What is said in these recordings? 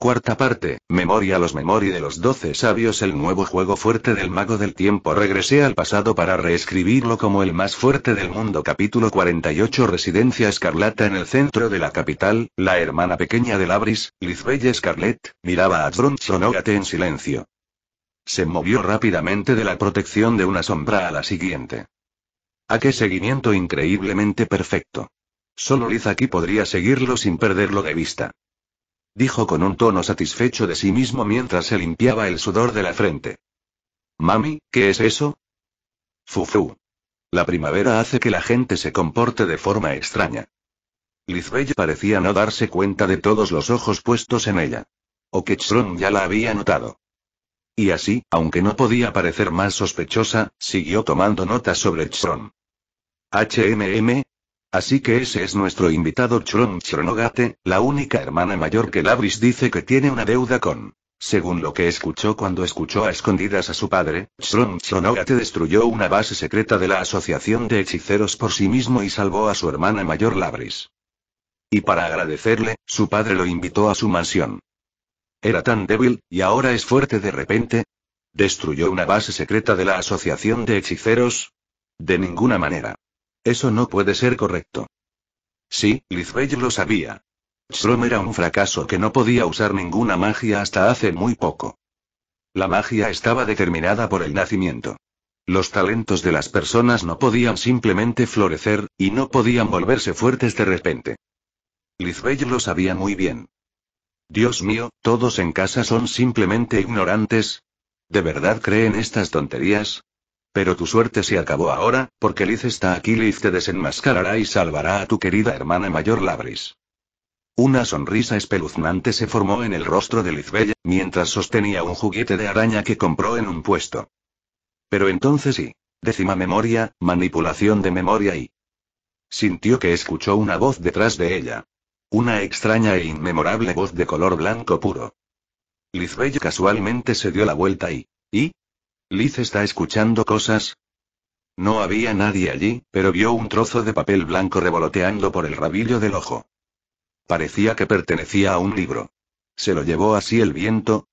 Cuarta parte, Memoria los Memori de los Doce Sabios El nuevo juego fuerte del Mago del Tiempo Regresé al pasado para reescribirlo como el más fuerte del mundo Capítulo 48 Residencia Escarlata en el centro de la capital, la hermana pequeña de Labris, Bella Scarlett, miraba a Sonógate en silencio. Se movió rápidamente de la protección de una sombra a la siguiente. ¿A qué seguimiento increíblemente perfecto? Solo Liz aquí podría seguirlo sin perderlo de vista dijo con un tono satisfecho de sí mismo mientras se limpiaba el sudor de la frente. Mami, ¿qué es eso? Fufu. La primavera hace que la gente se comporte de forma extraña. Lizbeth parecía no darse cuenta de todos los ojos puestos en ella. O que Tron ya la había notado. Y así, aunque no podía parecer más sospechosa, siguió tomando notas sobre Tron. HMM, Así que ese es nuestro invitado Chron Chronogate, la única hermana mayor que Labris dice que tiene una deuda con. Según lo que escuchó cuando escuchó a escondidas a su padre, Chron Chronogate destruyó una base secreta de la Asociación de Hechiceros por sí mismo y salvó a su hermana mayor Labris. Y para agradecerle, su padre lo invitó a su mansión. Era tan débil, y ahora es fuerte de repente. ¿Destruyó una base secreta de la Asociación de Hechiceros? De ninguna manera. Eso no puede ser correcto. Sí, Lizbeth lo sabía. Shrom era un fracaso que no podía usar ninguna magia hasta hace muy poco. La magia estaba determinada por el nacimiento. Los talentos de las personas no podían simplemente florecer, y no podían volverse fuertes de repente. Lizbeth lo sabía muy bien. Dios mío, todos en casa son simplemente ignorantes. ¿De verdad creen estas tonterías? Pero tu suerte se acabó ahora, porque Liz está aquí. Liz te desenmascarará y salvará a tu querida hermana mayor Labris. Una sonrisa espeluznante se formó en el rostro de Lizbella, mientras sostenía un juguete de araña que compró en un puesto. Pero entonces sí. Décima memoria, manipulación de memoria y... Sintió que escuchó una voz detrás de ella. Una extraña e inmemorable voz de color blanco puro. Lizbella casualmente se dio la vuelta y... ¿Y? Liz está escuchando cosas. No había nadie allí, pero vio un trozo de papel blanco revoloteando por el rabillo del ojo. Parecía que pertenecía a un libro. ¿Se lo llevó así el viento?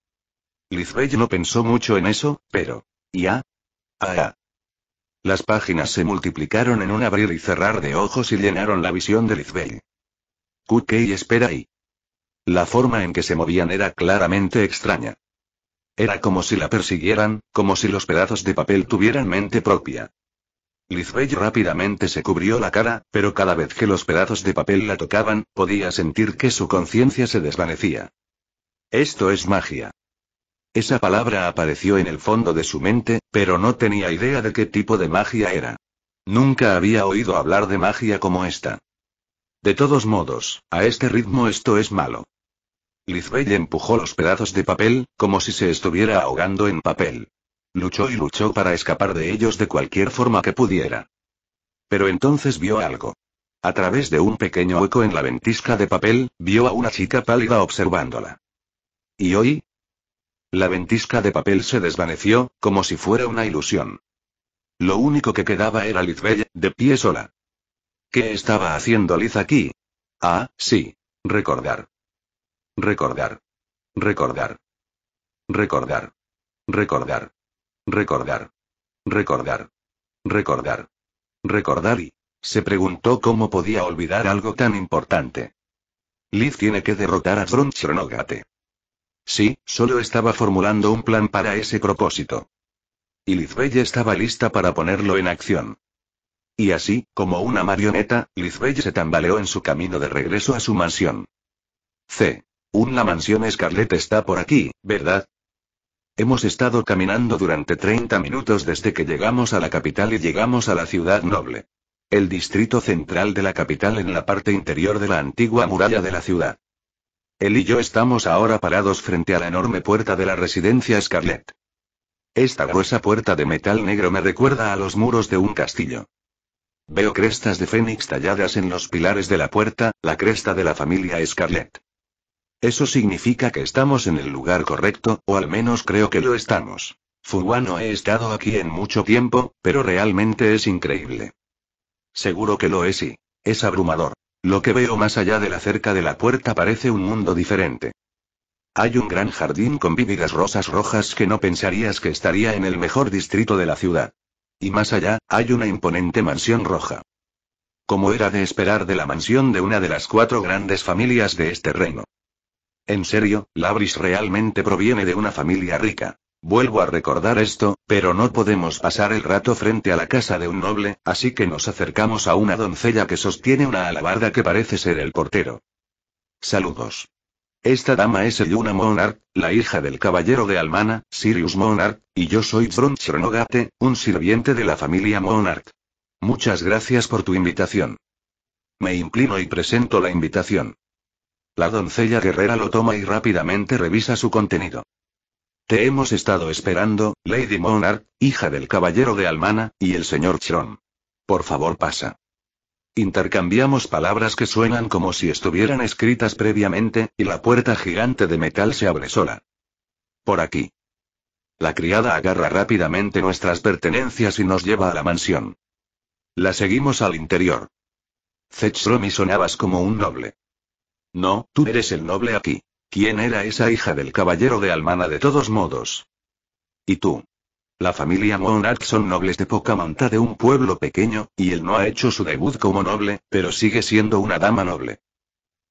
Lizbell no pensó mucho en eso, pero... ¿Ya? Ah, Las páginas se multiplicaron en un abrir y cerrar de ojos y llenaron la visión de Lizbell. Cookie espera ahí. La forma en que se movían era claramente extraña. Era como si la persiguieran, como si los pedazos de papel tuvieran mente propia. Lizbeth rápidamente se cubrió la cara, pero cada vez que los pedazos de papel la tocaban, podía sentir que su conciencia se desvanecía. Esto es magia. Esa palabra apareció en el fondo de su mente, pero no tenía idea de qué tipo de magia era. Nunca había oído hablar de magia como esta. De todos modos, a este ritmo esto es malo. Lizbeth empujó los pedazos de papel, como si se estuviera ahogando en papel. Luchó y luchó para escapar de ellos de cualquier forma que pudiera. Pero entonces vio algo. A través de un pequeño hueco en la ventisca de papel, vio a una chica pálida observándola. ¿Y hoy? La ventisca de papel se desvaneció, como si fuera una ilusión. Lo único que quedaba era Lizbeth, de pie sola. ¿Qué estaba haciendo Liz aquí? Ah, sí. Recordar. Recordar. Recordar. Recordar. Recordar. Recordar. Recordar. Recordar. Recordar y... Se preguntó cómo podía olvidar algo tan importante. Liz tiene que derrotar a Tron Chronogate. Sí, solo estaba formulando un plan para ese propósito. Y ya estaba lista para ponerlo en acción. Y así, como una marioneta, Lizbeth se tambaleó en su camino de regreso a su mansión. C. Una mansión Scarlett está por aquí, ¿verdad? Hemos estado caminando durante 30 minutos desde que llegamos a la capital y llegamos a la ciudad noble. El distrito central de la capital en la parte interior de la antigua muralla de la ciudad. Él y yo estamos ahora parados frente a la enorme puerta de la residencia Scarlett. Esta gruesa puerta de metal negro me recuerda a los muros de un castillo. Veo crestas de fénix talladas en los pilares de la puerta, la cresta de la familia Scarlett. Eso significa que estamos en el lugar correcto, o al menos creo que lo estamos. Fuwa no he estado aquí en mucho tiempo, pero realmente es increíble. Seguro que lo es y es abrumador. Lo que veo más allá de la cerca de la puerta parece un mundo diferente. Hay un gran jardín con vívidas rosas rojas que no pensarías que estaría en el mejor distrito de la ciudad. Y más allá, hay una imponente mansión roja. Como era de esperar de la mansión de una de las cuatro grandes familias de este reino. En serio, Labris realmente proviene de una familia rica. Vuelvo a recordar esto, pero no podemos pasar el rato frente a la casa de un noble, así que nos acercamos a una doncella que sostiene una alabarda que parece ser el portero. Saludos. Esta dama es Eluna Monarch, la hija del caballero de Almana, Sirius Monarch, y yo soy Dron Renogate, un sirviente de la familia Monarch. Muchas gracias por tu invitación. Me inclino y presento la invitación. La doncella guerrera lo toma y rápidamente revisa su contenido. Te hemos estado esperando, Lady Monarch, hija del caballero de Almana, y el señor Tron. Por favor, pasa. Intercambiamos palabras que suenan como si estuvieran escritas previamente, y la puerta gigante de metal se abre sola. Por aquí. La criada agarra rápidamente nuestras pertenencias y nos lleva a la mansión. La seguimos al interior. y sonabas como un noble. No, tú eres el noble aquí. ¿Quién era esa hija del caballero de Almana de todos modos? ¿Y tú? La familia Monarch son nobles de poca monta de un pueblo pequeño, y él no ha hecho su debut como noble, pero sigue siendo una dama noble.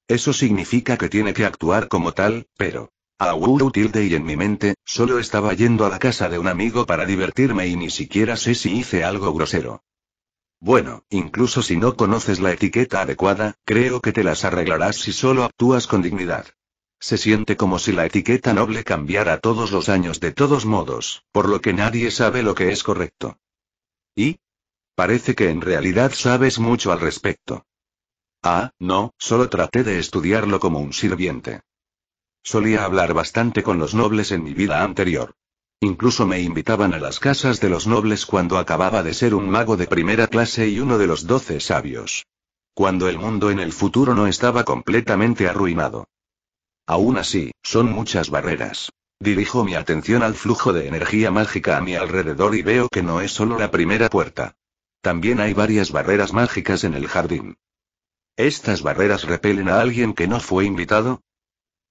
Eso significa que tiene que actuar como tal, pero... A tilde y en mi mente, solo estaba yendo a la casa de un amigo para divertirme y ni siquiera sé si hice algo grosero. Bueno, incluso si no conoces la etiqueta adecuada, creo que te las arreglarás si solo actúas con dignidad. Se siente como si la etiqueta noble cambiara todos los años de todos modos, por lo que nadie sabe lo que es correcto. ¿Y? Parece que en realidad sabes mucho al respecto. Ah, no, solo traté de estudiarlo como un sirviente. Solía hablar bastante con los nobles en mi vida anterior. Incluso me invitaban a las casas de los nobles cuando acababa de ser un mago de primera clase y uno de los doce sabios. Cuando el mundo en el futuro no estaba completamente arruinado. Aún así, son muchas barreras. Dirijo mi atención al flujo de energía mágica a mi alrededor y veo que no es solo la primera puerta. También hay varias barreras mágicas en el jardín. ¿Estas barreras repelen a alguien que no fue invitado?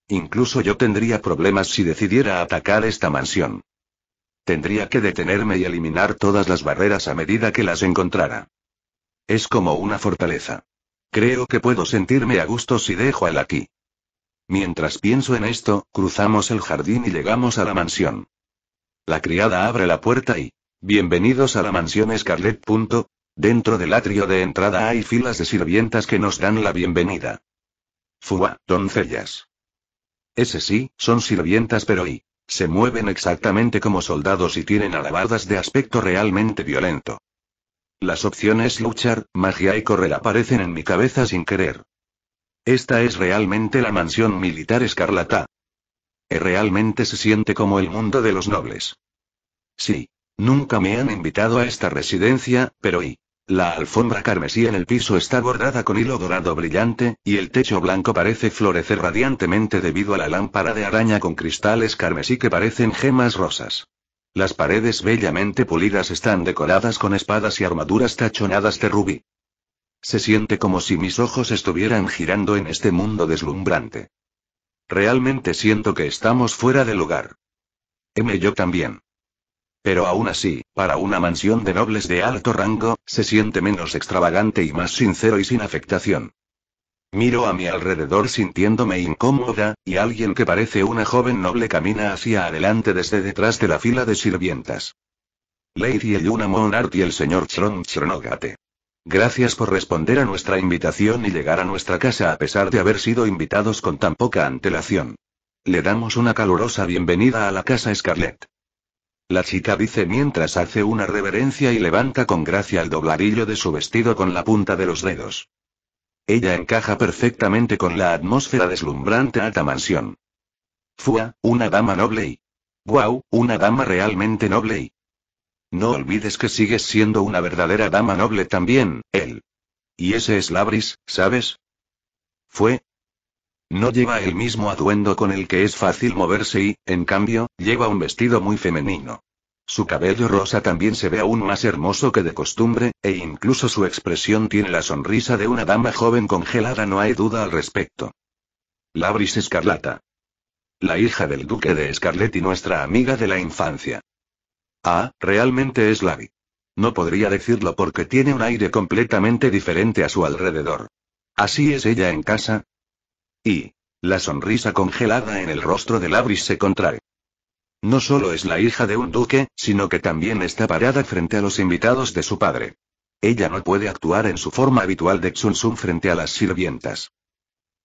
Incluso yo tendría problemas si decidiera atacar esta mansión. Tendría que detenerme y eliminar todas las barreras a medida que las encontrara. Es como una fortaleza. Creo que puedo sentirme a gusto si dejo al aquí. Mientras pienso en esto, cruzamos el jardín y llegamos a la mansión. La criada abre la puerta y... Bienvenidos a la mansión Scarlet. Dentro del atrio de entrada hay filas de sirvientas que nos dan la bienvenida. Fua, doncellas. Ese sí, son sirvientas pero y... Se mueven exactamente como soldados y tienen alabardas de aspecto realmente violento. Las opciones luchar, magia y correr aparecen en mi cabeza sin querer. Esta es realmente la mansión militar escarlata. Realmente se siente como el mundo de los nobles. Sí. Nunca me han invitado a esta residencia, pero y. La alfombra carmesí en el piso está bordada con hilo dorado brillante, y el techo blanco parece florecer radiantemente debido a la lámpara de araña con cristales carmesí que parecen gemas rosas. Las paredes bellamente pulidas están decoradas con espadas y armaduras tachonadas de rubí. Se siente como si mis ojos estuvieran girando en este mundo deslumbrante. Realmente siento que estamos fuera de lugar. M. Yo también. Pero aún así, para una mansión de nobles de alto rango, se siente menos extravagante y más sincero y sin afectación. Miro a mi alrededor sintiéndome incómoda, y alguien que parece una joven noble camina hacia adelante desde detrás de la fila de sirvientas. Lady Eluna Monart y el señor Chron Gracias por responder a nuestra invitación y llegar a nuestra casa a pesar de haber sido invitados con tan poca antelación. Le damos una calurosa bienvenida a la casa Scarlett. La chica dice mientras hace una reverencia y levanta con gracia el dobladillo de su vestido con la punta de los dedos. Ella encaja perfectamente con la atmósfera deslumbrante alta mansión. Fua, una dama noble y... Guau, una dama realmente noble y... No olvides que sigues siendo una verdadera dama noble también, él. Y ese es Labris, ¿sabes? Fue, no lleva el mismo atuendo con el que es fácil moverse y, en cambio, lleva un vestido muy femenino. Su cabello rosa también se ve aún más hermoso que de costumbre, e incluso su expresión tiene la sonrisa de una dama joven congelada, no hay duda al respecto. Labris Escarlata. La hija del duque de Scarlet y nuestra amiga de la infancia. Ah, realmente es Labi. No podría decirlo porque tiene un aire completamente diferente a su alrededor. Así es ella en casa, y. La sonrisa congelada en el rostro de Labris se contrae. No solo es la hija de un duque, sino que también está parada frente a los invitados de su padre. Ella no puede actuar en su forma habitual de Xunsun frente a las sirvientas.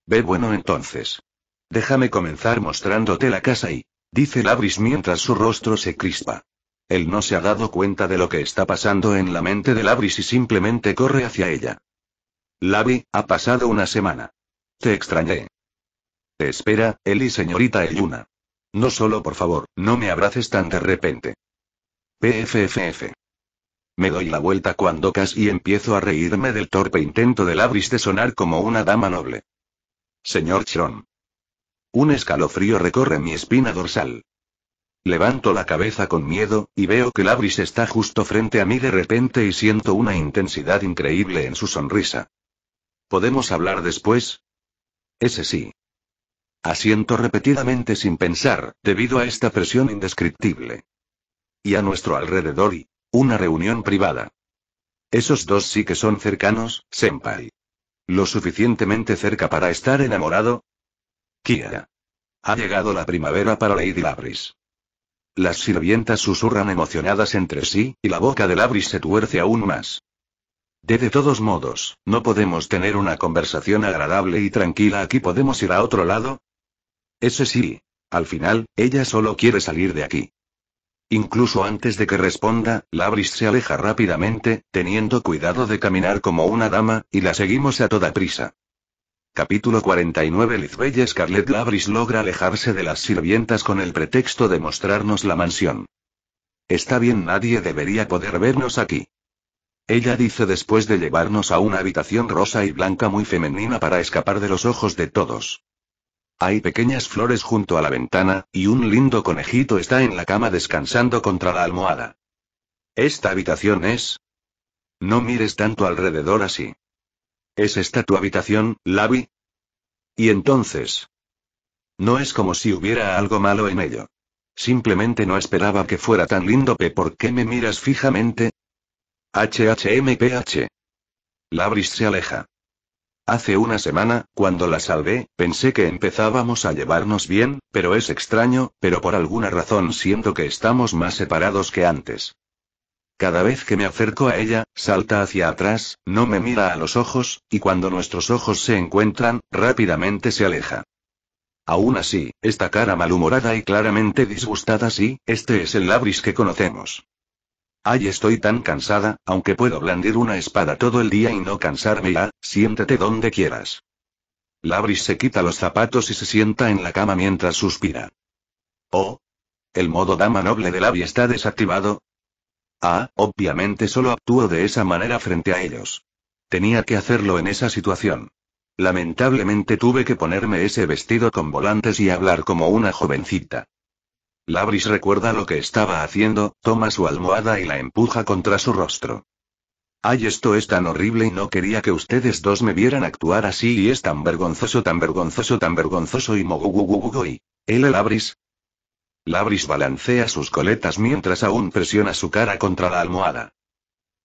Ve bueno entonces. Déjame comenzar mostrándote la casa y. Dice Labris mientras su rostro se crispa. Él no se ha dado cuenta de lo que está pasando en la mente de Labris y simplemente corre hacia ella. Labi, ha pasado una semana. Te extrañé. Te espera, Eli señorita Eyuna. No solo por favor, no me abraces tan de repente. PFFF. Me doy la vuelta cuando casi empiezo a reírme del torpe intento de Labris de sonar como una dama noble. Señor Chiron. Un escalofrío recorre mi espina dorsal. Levanto la cabeza con miedo, y veo que Labris está justo frente a mí de repente y siento una intensidad increíble en su sonrisa. ¿Podemos hablar después? Ese sí. Asiento repetidamente sin pensar, debido a esta presión indescriptible. Y a nuestro alrededor y... Una reunión privada. Esos dos sí que son cercanos, Senpai. Lo suficientemente cerca para estar enamorado. Kia. Ha llegado la primavera para Lady Labris. Las sirvientas susurran emocionadas entre sí, y la boca de Labris se tuerce aún más. De todos modos, ¿no podemos tener una conversación agradable y tranquila aquí? ¿Podemos ir a otro lado? Ese sí. Al final, ella solo quiere salir de aquí. Incluso antes de que responda, Labris se aleja rápidamente, teniendo cuidado de caminar como una dama, y la seguimos a toda prisa. Capítulo 49 y Scarlett Labris logra alejarse de las sirvientas con el pretexto de mostrarnos la mansión. Está bien, nadie debería poder vernos aquí. Ella dice después de llevarnos a una habitación rosa y blanca muy femenina para escapar de los ojos de todos. Hay pequeñas flores junto a la ventana, y un lindo conejito está en la cama descansando contra la almohada. Esta habitación es... No mires tanto alrededor así. ¿Es esta tu habitación, Lavi? Y entonces... No es como si hubiera algo malo en ello. Simplemente no esperaba que fuera tan lindo, ¿por qué me miras fijamente? HHMPH. Labris se aleja. Hace una semana, cuando la salvé, pensé que empezábamos a llevarnos bien, pero es extraño, pero por alguna razón siento que estamos más separados que antes. Cada vez que me acerco a ella, salta hacia atrás, no me mira a los ojos, y cuando nuestros ojos se encuentran, rápidamente se aleja. Aún así, esta cara malhumorada y claramente disgustada sí, este es el Labris que conocemos. Ay, estoy tan cansada, aunque puedo blandir una espada todo el día y no cansarme ya, ah, siéntete donde quieras. Labris se quita los zapatos y se sienta en la cama mientras suspira. Oh. El modo dama noble de Labi está desactivado. Ah, obviamente solo actúo de esa manera frente a ellos. Tenía que hacerlo en esa situación. Lamentablemente tuve que ponerme ese vestido con volantes y hablar como una jovencita. Labris recuerda lo que estaba haciendo, toma su almohada y la empuja contra su rostro. Ay, esto es tan horrible y no quería que ustedes dos me vieran actuar así y es tan vergonzoso, tan vergonzoso, tan vergonzoso y y ¿El Labris? Labris balancea sus coletas mientras aún presiona su cara contra la almohada.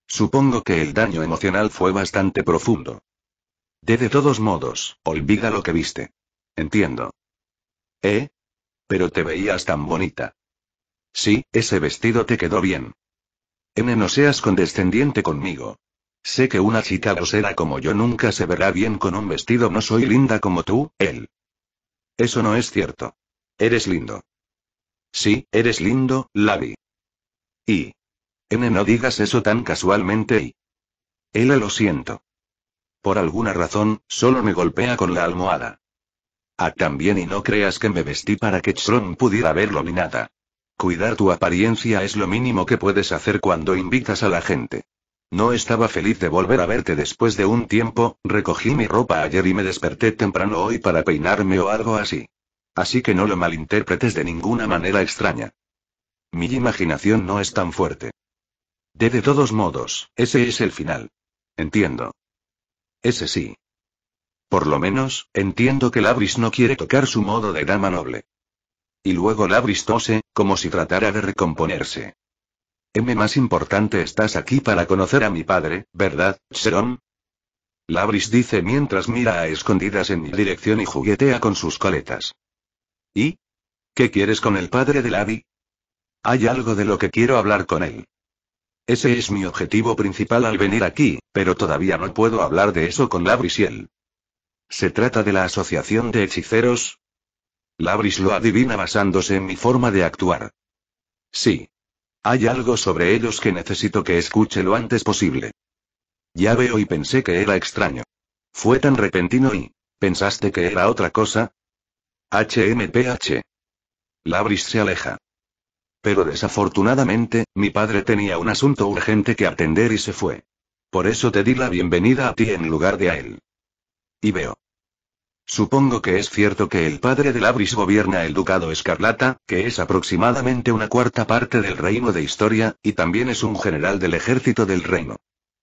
Supongo que el daño emocional fue bastante profundo. De de todos modos, olvida lo que viste. Entiendo. ¿Eh? Pero te veías tan bonita. Sí, ese vestido te quedó bien. N, no seas condescendiente conmigo. Sé que una chica grosera como yo nunca se verá bien con un vestido. No soy linda como tú, él. Eso no es cierto. Eres lindo. Sí, eres lindo, Lavi. Y. N, no digas eso tan casualmente y. Ella lo siento. Por alguna razón, solo me golpea con la almohada. Ah, también y no creas que me vestí para que Chron pudiera verlo ni nada. Cuidar tu apariencia es lo mínimo que puedes hacer cuando invitas a la gente. No estaba feliz de volver a verte después de un tiempo, recogí mi ropa ayer y me desperté temprano hoy para peinarme o algo así. Así que no lo malinterpretes de ninguna manera extraña. Mi imaginación no es tan fuerte. De de todos modos, ese es el final. Entiendo. Ese sí. Por lo menos, entiendo que Labris no quiere tocar su modo de dama noble. Y luego Labris tose, como si tratara de recomponerse. M más importante estás aquí para conocer a mi padre, ¿verdad, Serón? Labris dice mientras mira a escondidas en mi dirección y juguetea con sus coletas. ¿Y? ¿Qué quieres con el padre de Labi? Hay algo de lo que quiero hablar con él. Ese es mi objetivo principal al venir aquí, pero todavía no puedo hablar de eso con él. ¿Se trata de la asociación de hechiceros? Labris lo adivina basándose en mi forma de actuar. Sí. Hay algo sobre ellos que necesito que escuche lo antes posible. Ya veo y pensé que era extraño. Fue tan repentino y... ¿Pensaste que era otra cosa? HMPH. Labris se aleja. Pero desafortunadamente, mi padre tenía un asunto urgente que atender y se fue. Por eso te di la bienvenida a ti en lugar de a él y veo. Supongo que es cierto que el padre de Labris gobierna el Ducado Escarlata, que es aproximadamente una cuarta parte del reino de historia, y también es un general del ejército del reino.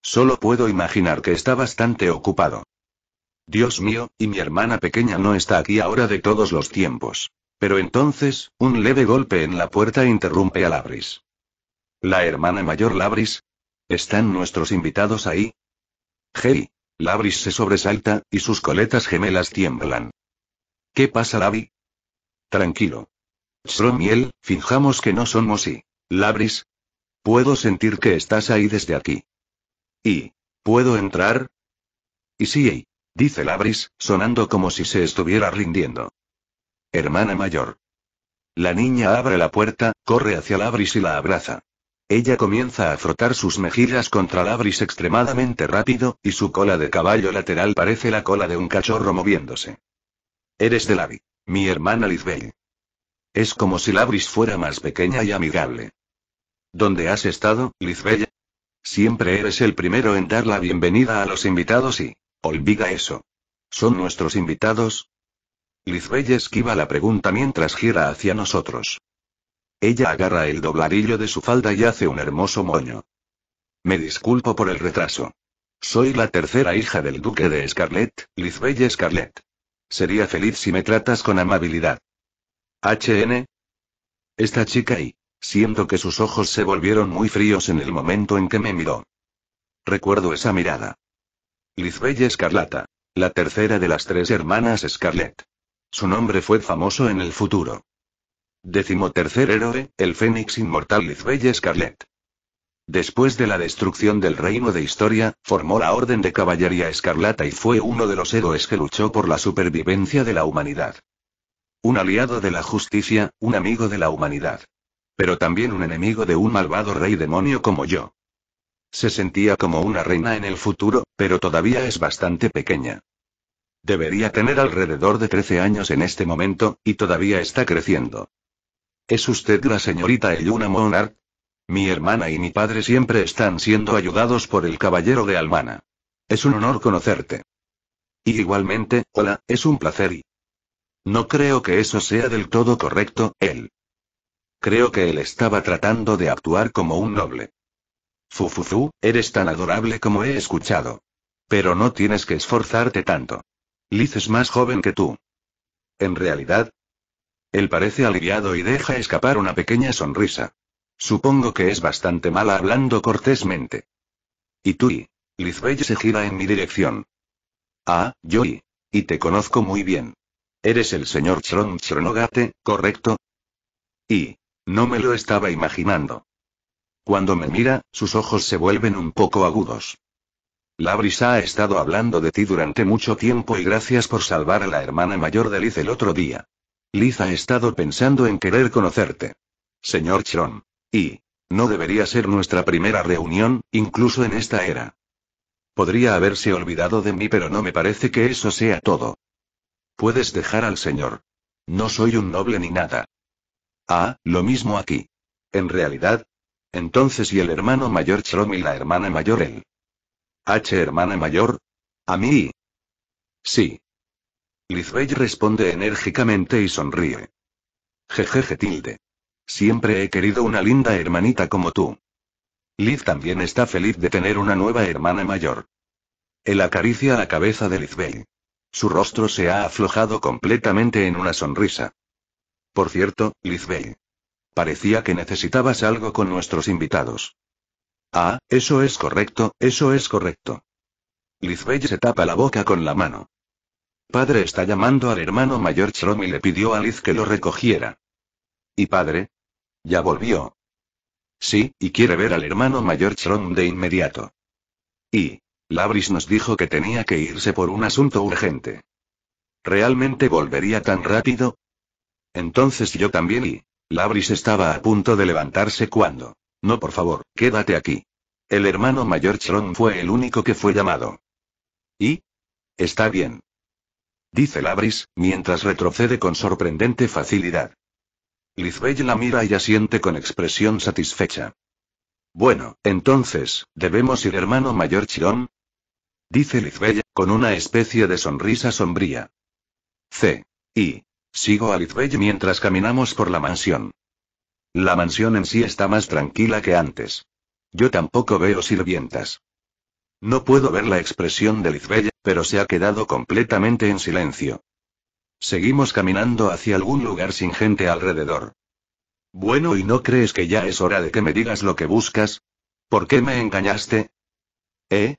Solo puedo imaginar que está bastante ocupado. Dios mío, y mi hermana pequeña no está aquí ahora de todos los tiempos. Pero entonces, un leve golpe en la puerta interrumpe a Labris. La hermana mayor Labris. ¿Están nuestros invitados ahí? Hey. Labris se sobresalta, y sus coletas gemelas tiemblan. ¿Qué pasa, Labi? Tranquilo. Chromiel, fijamos que no somos y. Labris. Puedo sentir que estás ahí desde aquí. ¿Y? ¿Puedo entrar? Y sí, eh? dice Labris, sonando como si se estuviera rindiendo. Hermana mayor. La niña abre la puerta, corre hacia Labris y la abraza. Ella comienza a frotar sus mejillas contra Labris extremadamente rápido, y su cola de caballo lateral parece la cola de un cachorro moviéndose. Eres de Lavi. Mi hermana Lizbeth. Es como si Labris fuera más pequeña y amigable. ¿Dónde has estado, Lizbella? Siempre eres el primero en dar la bienvenida a los invitados y... Olvida eso. ¿Son nuestros invitados? Lizbella esquiva la pregunta mientras gira hacia nosotros. Ella agarra el dobladillo de su falda y hace un hermoso moño. Me disculpo por el retraso. Soy la tercera hija del duque de Scarlett, Lizbeth Scarlett. Sería feliz si me tratas con amabilidad. HN. Esta chica y... Siento que sus ojos se volvieron muy fríos en el momento en que me miró. Recuerdo esa mirada. Lizbeth Escarlata. La tercera de las tres hermanas Scarlett. Su nombre fue famoso en el futuro. Decimotercer héroe, el Fénix Inmortal Lizbelle Scarlet. Después de la destrucción del reino de historia, formó la Orden de Caballería Escarlata y fue uno de los héroes que luchó por la supervivencia de la humanidad. Un aliado de la justicia, un amigo de la humanidad. Pero también un enemigo de un malvado rey demonio como yo. Se sentía como una reina en el futuro, pero todavía es bastante pequeña. Debería tener alrededor de 13 años en este momento, y todavía está creciendo. ¿Es usted la señorita Eyuna Monarch? Mi hermana y mi padre siempre están siendo ayudados por el caballero de Almana. Es un honor conocerte. Y igualmente, hola, es un placer y... No creo que eso sea del todo correcto, él. Creo que él estaba tratando de actuar como un noble. Fufufu, eres tan adorable como he escuchado. Pero no tienes que esforzarte tanto. Liz es más joven que tú. En realidad, él parece aliviado y deja escapar una pequeña sonrisa. Supongo que es bastante mala hablando cortésmente. ¿Y tú? Lizbeth se gira en mi dirección. Ah, yo Y te conozco muy bien. Eres el señor Chron Chronogate, ¿correcto? Y. No me lo estaba imaginando. Cuando me mira, sus ojos se vuelven un poco agudos. La brisa ha estado hablando de ti durante mucho tiempo y gracias por salvar a la hermana mayor de Liz el otro día. Liz ha estado pensando en querer conocerte. Señor Chron. Y... No debería ser nuestra primera reunión, incluso en esta era. Podría haberse olvidado de mí, pero no me parece que eso sea todo. Puedes dejar al señor. No soy un noble ni nada. Ah, lo mismo aquí. En realidad. Entonces, ¿y el hermano mayor Chrom y la hermana mayor él? ¿H hermana mayor? A mí. Sí. Lizbeth responde enérgicamente y sonríe. Jejeje tilde. Siempre he querido una linda hermanita como tú. Liz también está feliz de tener una nueva hermana mayor. Él acaricia la cabeza de Lizbeth. Su rostro se ha aflojado completamente en una sonrisa. Por cierto, Lizbeth. Parecía que necesitabas algo con nuestros invitados. Ah, eso es correcto, eso es correcto. Lizbeth se tapa la boca con la mano. Padre está llamando al hermano mayor Chrom y le pidió a Liz que lo recogiera. ¿Y padre? Ya volvió. Sí, y quiere ver al hermano mayor Chrom de inmediato. Y. Labris nos dijo que tenía que irse por un asunto urgente. ¿Realmente volvería tan rápido? Entonces yo también y. Labris estaba a punto de levantarse cuando. No, por favor, quédate aquí. El hermano mayor Chron fue el único que fue llamado. ¿Y? Está bien dice Labris, mientras retrocede con sorprendente facilidad. Lizbeth la mira y asiente con expresión satisfecha. Bueno, entonces, ¿debemos ir hermano mayor Chirón? Dice Lizbeth, con una especie de sonrisa sombría. C. Y. Sigo a Lizbeth mientras caminamos por la mansión. La mansión en sí está más tranquila que antes. Yo tampoco veo sirvientas. No puedo ver la expresión de Lizbella, pero se ha quedado completamente en silencio. Seguimos caminando hacia algún lugar sin gente alrededor. Bueno, ¿y no crees que ya es hora de que me digas lo que buscas? ¿Por qué me engañaste? ¿Eh?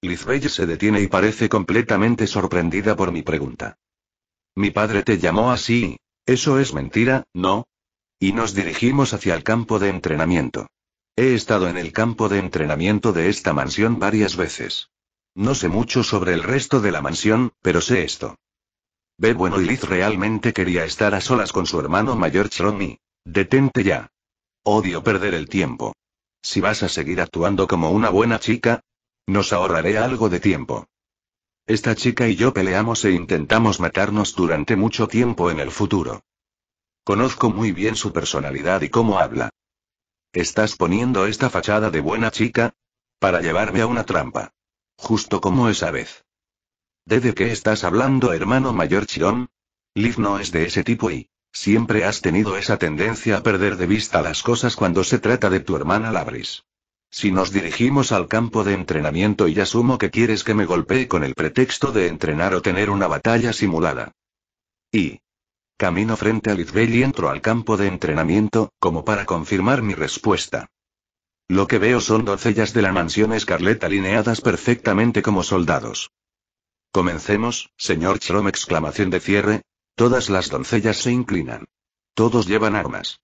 Lizbella se detiene y parece completamente sorprendida por mi pregunta. Mi padre te llamó así. Eso es mentira, ¿no? Y nos dirigimos hacia el campo de entrenamiento. He estado en el campo de entrenamiento de esta mansión varias veces. No sé mucho sobre el resto de la mansión, pero sé esto. Ve bueno y Liz realmente quería estar a solas con su hermano mayor Chromi. Detente ya. Odio perder el tiempo. Si vas a seguir actuando como una buena chica, nos ahorraré algo de tiempo. Esta chica y yo peleamos e intentamos matarnos durante mucho tiempo en el futuro. Conozco muy bien su personalidad y cómo habla. Estás poniendo esta fachada de buena chica. Para llevarme a una trampa. Justo como esa vez. ¿De, qué estás hablando, hermano mayor Chirón? Liv no es de ese tipo y. Siempre has tenido esa tendencia a perder de vista las cosas cuando se trata de tu hermana Labris. Si nos dirigimos al campo de entrenamiento y asumo que quieres que me golpee con el pretexto de entrenar o tener una batalla simulada. Y, Camino frente a Lizbeth y entro al campo de entrenamiento, como para confirmar mi respuesta. Lo que veo son doncellas de la mansión Scarlett alineadas perfectamente como soldados. Comencemos, señor Chrom exclamación de cierre. Todas las doncellas se inclinan. Todos llevan armas.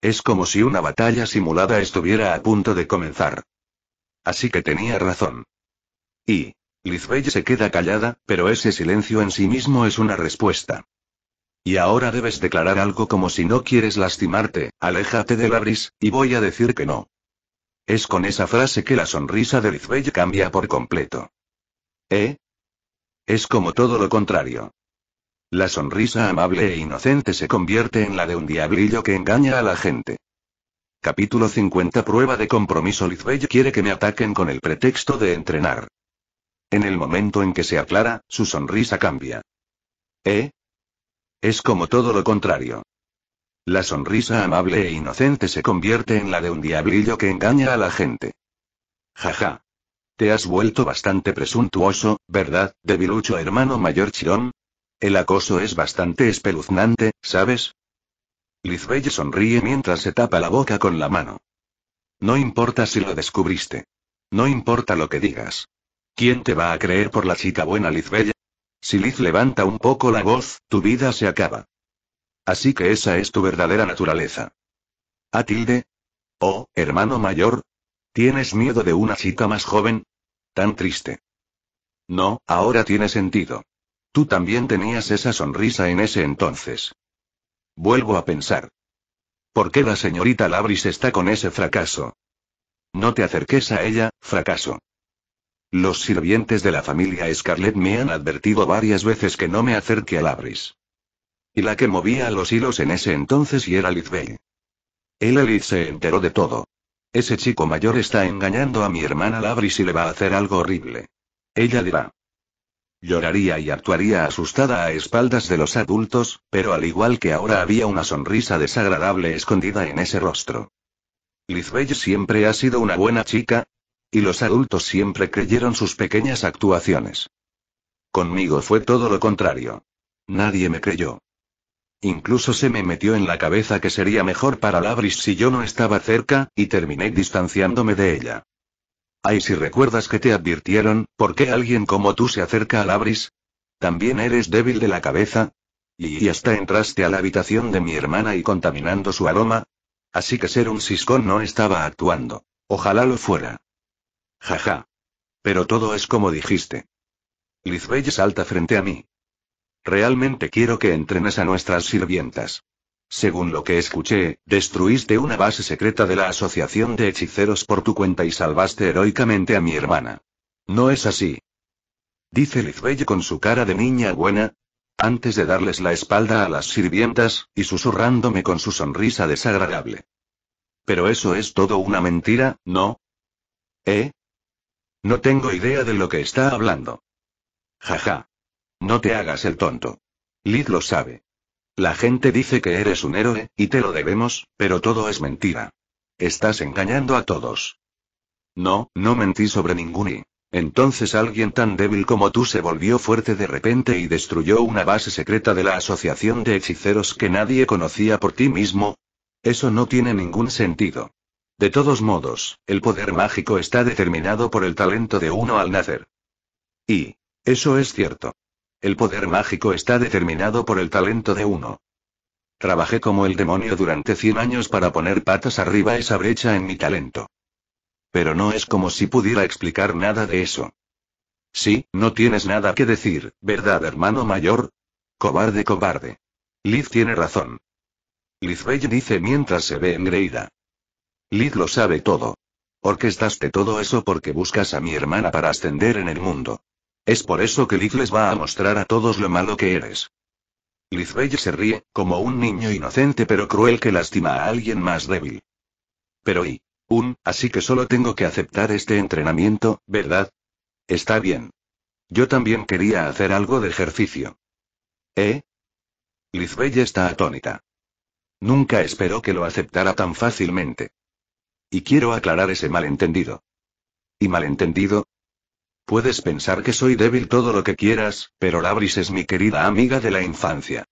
Es como si una batalla simulada estuviera a punto de comenzar. Así que tenía razón. Y. Lizbeth se queda callada, pero ese silencio en sí mismo es una respuesta. Y ahora debes declarar algo como si no quieres lastimarte, aléjate de Labris, y voy a decir que no. Es con esa frase que la sonrisa de Lizbeth cambia por completo. ¿Eh? Es como todo lo contrario. La sonrisa amable e inocente se convierte en la de un diablillo que engaña a la gente. Capítulo 50 Prueba de compromiso Lizbeth quiere que me ataquen con el pretexto de entrenar. En el momento en que se aclara, su sonrisa cambia. ¿Eh? Es como todo lo contrario. La sonrisa amable e inocente se convierte en la de un diablillo que engaña a la gente. Jaja. Te has vuelto bastante presuntuoso, ¿verdad, debilucho hermano mayor Chirón? El acoso es bastante espeluznante, ¿sabes? Bella sonríe mientras se tapa la boca con la mano. No importa si lo descubriste. No importa lo que digas. ¿Quién te va a creer por la chica buena Lizbelle? Si Liz levanta un poco la voz, tu vida se acaba. Así que esa es tu verdadera naturaleza. Atilde. Oh, hermano mayor. ¿Tienes miedo de una chica más joven? Tan triste. No, ahora tiene sentido. Tú también tenías esa sonrisa en ese entonces. Vuelvo a pensar. ¿Por qué la señorita Labris está con ese fracaso? No te acerques a ella, fracaso. Los sirvientes de la familia Scarlett me han advertido varias veces que no me acerque a Labris. Y la que movía los hilos en ese entonces y era Lizbeth. Ella El se enteró de todo. Ese chico mayor está engañando a mi hermana Labris y le va a hacer algo horrible. Ella dirá. Lloraría y actuaría asustada a espaldas de los adultos, pero al igual que ahora había una sonrisa desagradable escondida en ese rostro. Lizbeth siempre ha sido una buena chica, y los adultos siempre creyeron sus pequeñas actuaciones. Conmigo fue todo lo contrario. Nadie me creyó. Incluso se me metió en la cabeza que sería mejor para Labris si yo no estaba cerca, y terminé distanciándome de ella. Ay, si recuerdas que te advirtieron, ¿por qué alguien como tú se acerca a Labris? ¿También eres débil de la cabeza? Y hasta entraste a la habitación de mi hermana y contaminando su aroma. Así que ser un siscón no estaba actuando. Ojalá lo fuera. Jaja. Pero todo es como dijiste. Lizbelle salta frente a mí. Realmente quiero que entrenes a nuestras sirvientas. Según lo que escuché, destruiste una base secreta de la Asociación de Hechiceros por tu cuenta y salvaste heroicamente a mi hermana. No es así. Dice Lizbelle con su cara de niña buena, antes de darles la espalda a las sirvientas, y susurrándome con su sonrisa desagradable. Pero eso es todo una mentira, ¿no? ¿Eh? No tengo idea de lo que está hablando. Jaja. No te hagas el tonto. Lid lo sabe. La gente dice que eres un héroe, y te lo debemos, pero todo es mentira. Estás engañando a todos. No, no mentí sobre ningún y. Entonces alguien tan débil como tú se volvió fuerte de repente y destruyó una base secreta de la asociación de hechiceros que nadie conocía por ti mismo. Eso no tiene ningún sentido. De todos modos, el poder mágico está determinado por el talento de uno al nacer. Y, eso es cierto. El poder mágico está determinado por el talento de uno. Trabajé como el demonio durante 100 años para poner patas arriba esa brecha en mi talento. Pero no es como si pudiera explicar nada de eso. Sí, no tienes nada que decir, ¿verdad, hermano mayor? Cobarde, cobarde. Liz tiene razón. Liz Reyes dice mientras se ve engreída. Liz lo sabe todo. Orquestaste todo eso porque buscas a mi hermana para ascender en el mundo. Es por eso que Liz les va a mostrar a todos lo malo que eres. Liz se ríe, como un niño inocente pero cruel que lastima a alguien más débil. Pero y. Un, así que solo tengo que aceptar este entrenamiento, ¿verdad? Está bien. Yo también quería hacer algo de ejercicio. ¿Eh? Lizbell está atónita. Nunca esperó que lo aceptara tan fácilmente. Y quiero aclarar ese malentendido. ¿Y malentendido? Puedes pensar que soy débil todo lo que quieras, pero Labris es mi querida amiga de la infancia.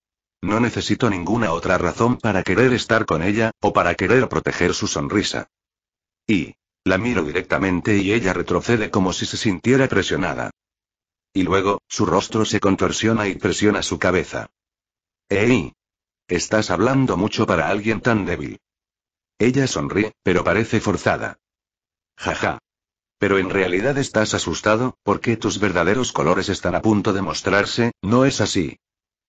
No necesito ninguna otra razón para querer estar con ella, o para querer proteger su sonrisa. Y, la miro directamente y ella retrocede como si se sintiera presionada. Y luego, su rostro se contorsiona y presiona su cabeza. ¡Ey! Estás hablando mucho para alguien tan débil. Ella sonríe, pero parece forzada. Jaja. Pero en realidad estás asustado, porque tus verdaderos colores están a punto de mostrarse, ¿no es así?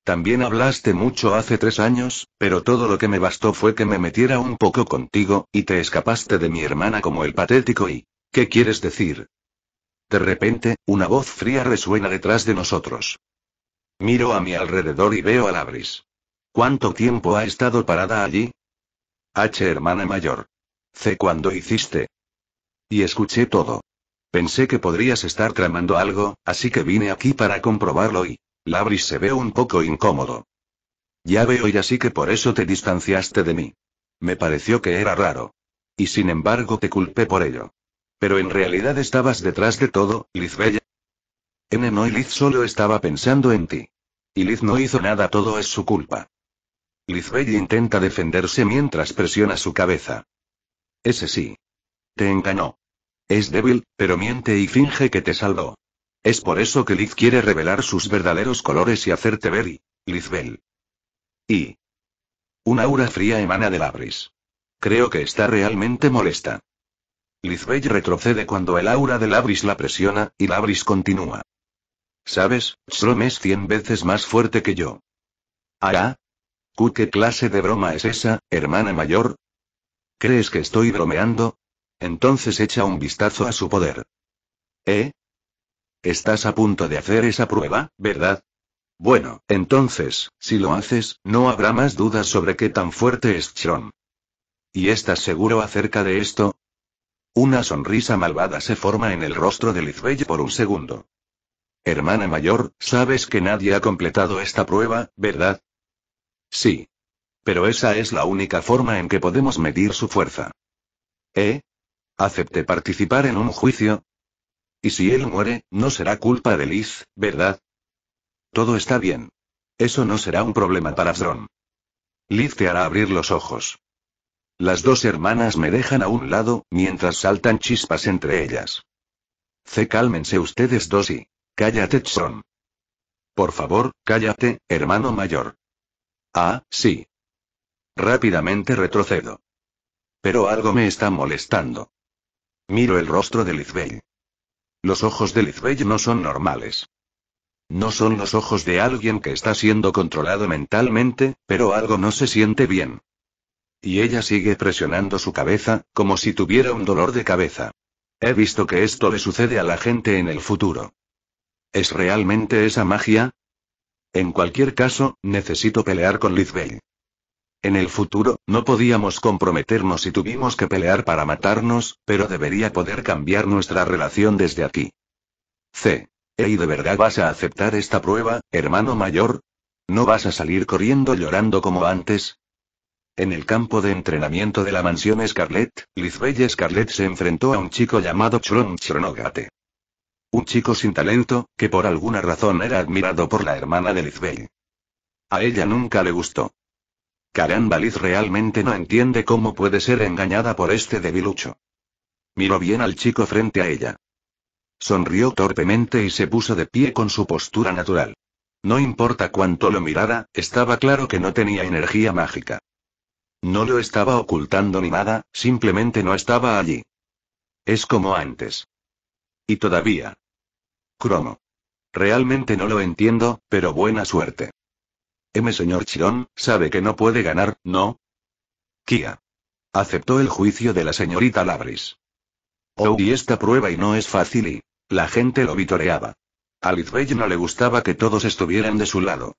También hablaste mucho hace tres años, pero todo lo que me bastó fue que me metiera un poco contigo, y te escapaste de mi hermana como el patético y... ¿Qué quieres decir? De repente, una voz fría resuena detrás de nosotros. Miro a mi alrededor y veo a Labris. ¿Cuánto tiempo ha estado parada allí? H hermana mayor. C cuando hiciste. Y escuché todo. Pensé que podrías estar tramando algo, así que vine aquí para comprobarlo y... Labris se ve un poco incómodo. Ya veo y así que por eso te distanciaste de mí. Me pareció que era raro. Y sin embargo te culpé por ello. Pero en realidad estabas detrás de todo, Liz Bella. N no y Liz solo estaba pensando en ti. Y Liz no hizo nada, todo es su culpa. Lizbell intenta defenderse mientras presiona su cabeza. Ese sí. Te engañó. Es débil, pero miente y finge que te saldó. Es por eso que Liz quiere revelar sus verdaderos colores y hacerte ver y... Y... Un aura fría emana de Labris. Creo que está realmente molesta. Lizbell retrocede cuando el aura de Labris la presiona, y Labris continúa. Sabes, Strom es cien veces más fuerte que yo. Hará, qué clase de broma es esa, hermana mayor? ¿Crees que estoy bromeando? Entonces echa un vistazo a su poder. ¿Eh? Estás a punto de hacer esa prueba, ¿verdad? Bueno, entonces, si lo haces, no habrá más dudas sobre qué tan fuerte es Chron. ¿Y estás seguro acerca de esto? Una sonrisa malvada se forma en el rostro de Lizbeth por un segundo. Hermana mayor, sabes que nadie ha completado esta prueba, ¿verdad? Sí. Pero esa es la única forma en que podemos medir su fuerza. ¿Eh? ¿Acepte participar en un juicio? Y si él muere, no será culpa de Liz, ¿verdad? Todo está bien. Eso no será un problema para Zron. Liz te hará abrir los ojos. Las dos hermanas me dejan a un lado, mientras saltan chispas entre ellas. C. Cálmense ustedes dos y. Cállate, Zron. Por favor, cállate, hermano mayor. Ah, sí. Rápidamente retrocedo. Pero algo me está molestando. Miro el rostro de Lizbeth. Los ojos de Lizbeth no son normales. No son los ojos de alguien que está siendo controlado mentalmente, pero algo no se siente bien. Y ella sigue presionando su cabeza, como si tuviera un dolor de cabeza. He visto que esto le sucede a la gente en el futuro. ¿Es realmente esa magia? En cualquier caso, necesito pelear con Liz En el futuro, no podíamos comprometernos y tuvimos que pelear para matarnos, pero debería poder cambiar nuestra relación desde aquí. C. ¿Y de verdad vas a aceptar esta prueba, hermano mayor? ¿No vas a salir corriendo llorando como antes? En el campo de entrenamiento de la mansión Scarlett, Lizbeth Scarlett se enfrentó a un chico llamado Chron Chronogate. Un chico sin talento, que por alguna razón era admirado por la hermana de Lizbeth. A ella nunca le gustó. Caramba, Liz realmente no entiende cómo puede ser engañada por este debilucho. Miró bien al chico frente a ella. Sonrió torpemente y se puso de pie con su postura natural. No importa cuánto lo mirara, estaba claro que no tenía energía mágica. No lo estaba ocultando ni nada, simplemente no estaba allí. Es como antes. Y todavía. Cromo. Realmente no lo entiendo, pero buena suerte. M. Señor Chirón, sabe que no puede ganar, ¿no? Kia. Aceptó el juicio de la señorita Labris. Oh, y esta prueba y no es fácil y... La gente lo vitoreaba. A Lizbeth no le gustaba que todos estuvieran de su lado.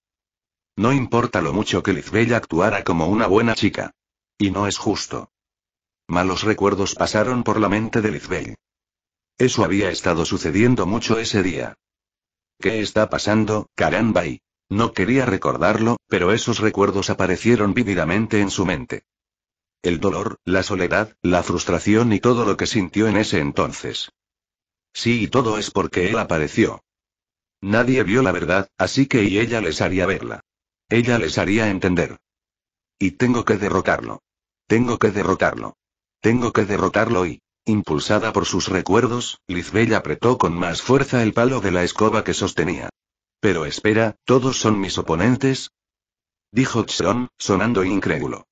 No importa lo mucho que Lizbeth actuara como una buena chica. Y no es justo. Malos recuerdos pasaron por la mente de Lizbeth. Eso había estado sucediendo mucho ese día. ¿Qué está pasando, caramba? Y no quería recordarlo, pero esos recuerdos aparecieron vívidamente en su mente. El dolor, la soledad, la frustración y todo lo que sintió en ese entonces. Sí, y todo es porque él apareció. Nadie vio la verdad, así que y ella les haría verla. Ella les haría entender. Y tengo que derrotarlo. Tengo que derrotarlo. Tengo que derrotarlo y... Impulsada por sus recuerdos, Lizbeth apretó con más fuerza el palo de la escoba que sostenía. Pero espera, ¿todos son mis oponentes? Dijo Chron, sonando incrédulo.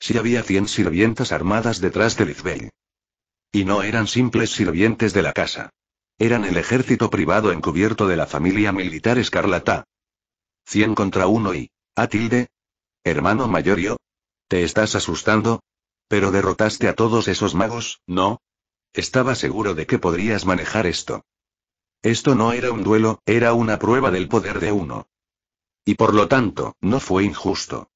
Si había cien sirvientas armadas detrás de Lizbeth. Y no eran simples sirvientes de la casa. Eran el ejército privado encubierto de la familia militar escarlata. Cien contra uno y... ¿A tilde? Hermano yo. ¿Te estás asustando? Pero derrotaste a todos esos magos, ¿no? Estaba seguro de que podrías manejar esto. Esto no era un duelo, era una prueba del poder de uno. Y por lo tanto, no fue injusto.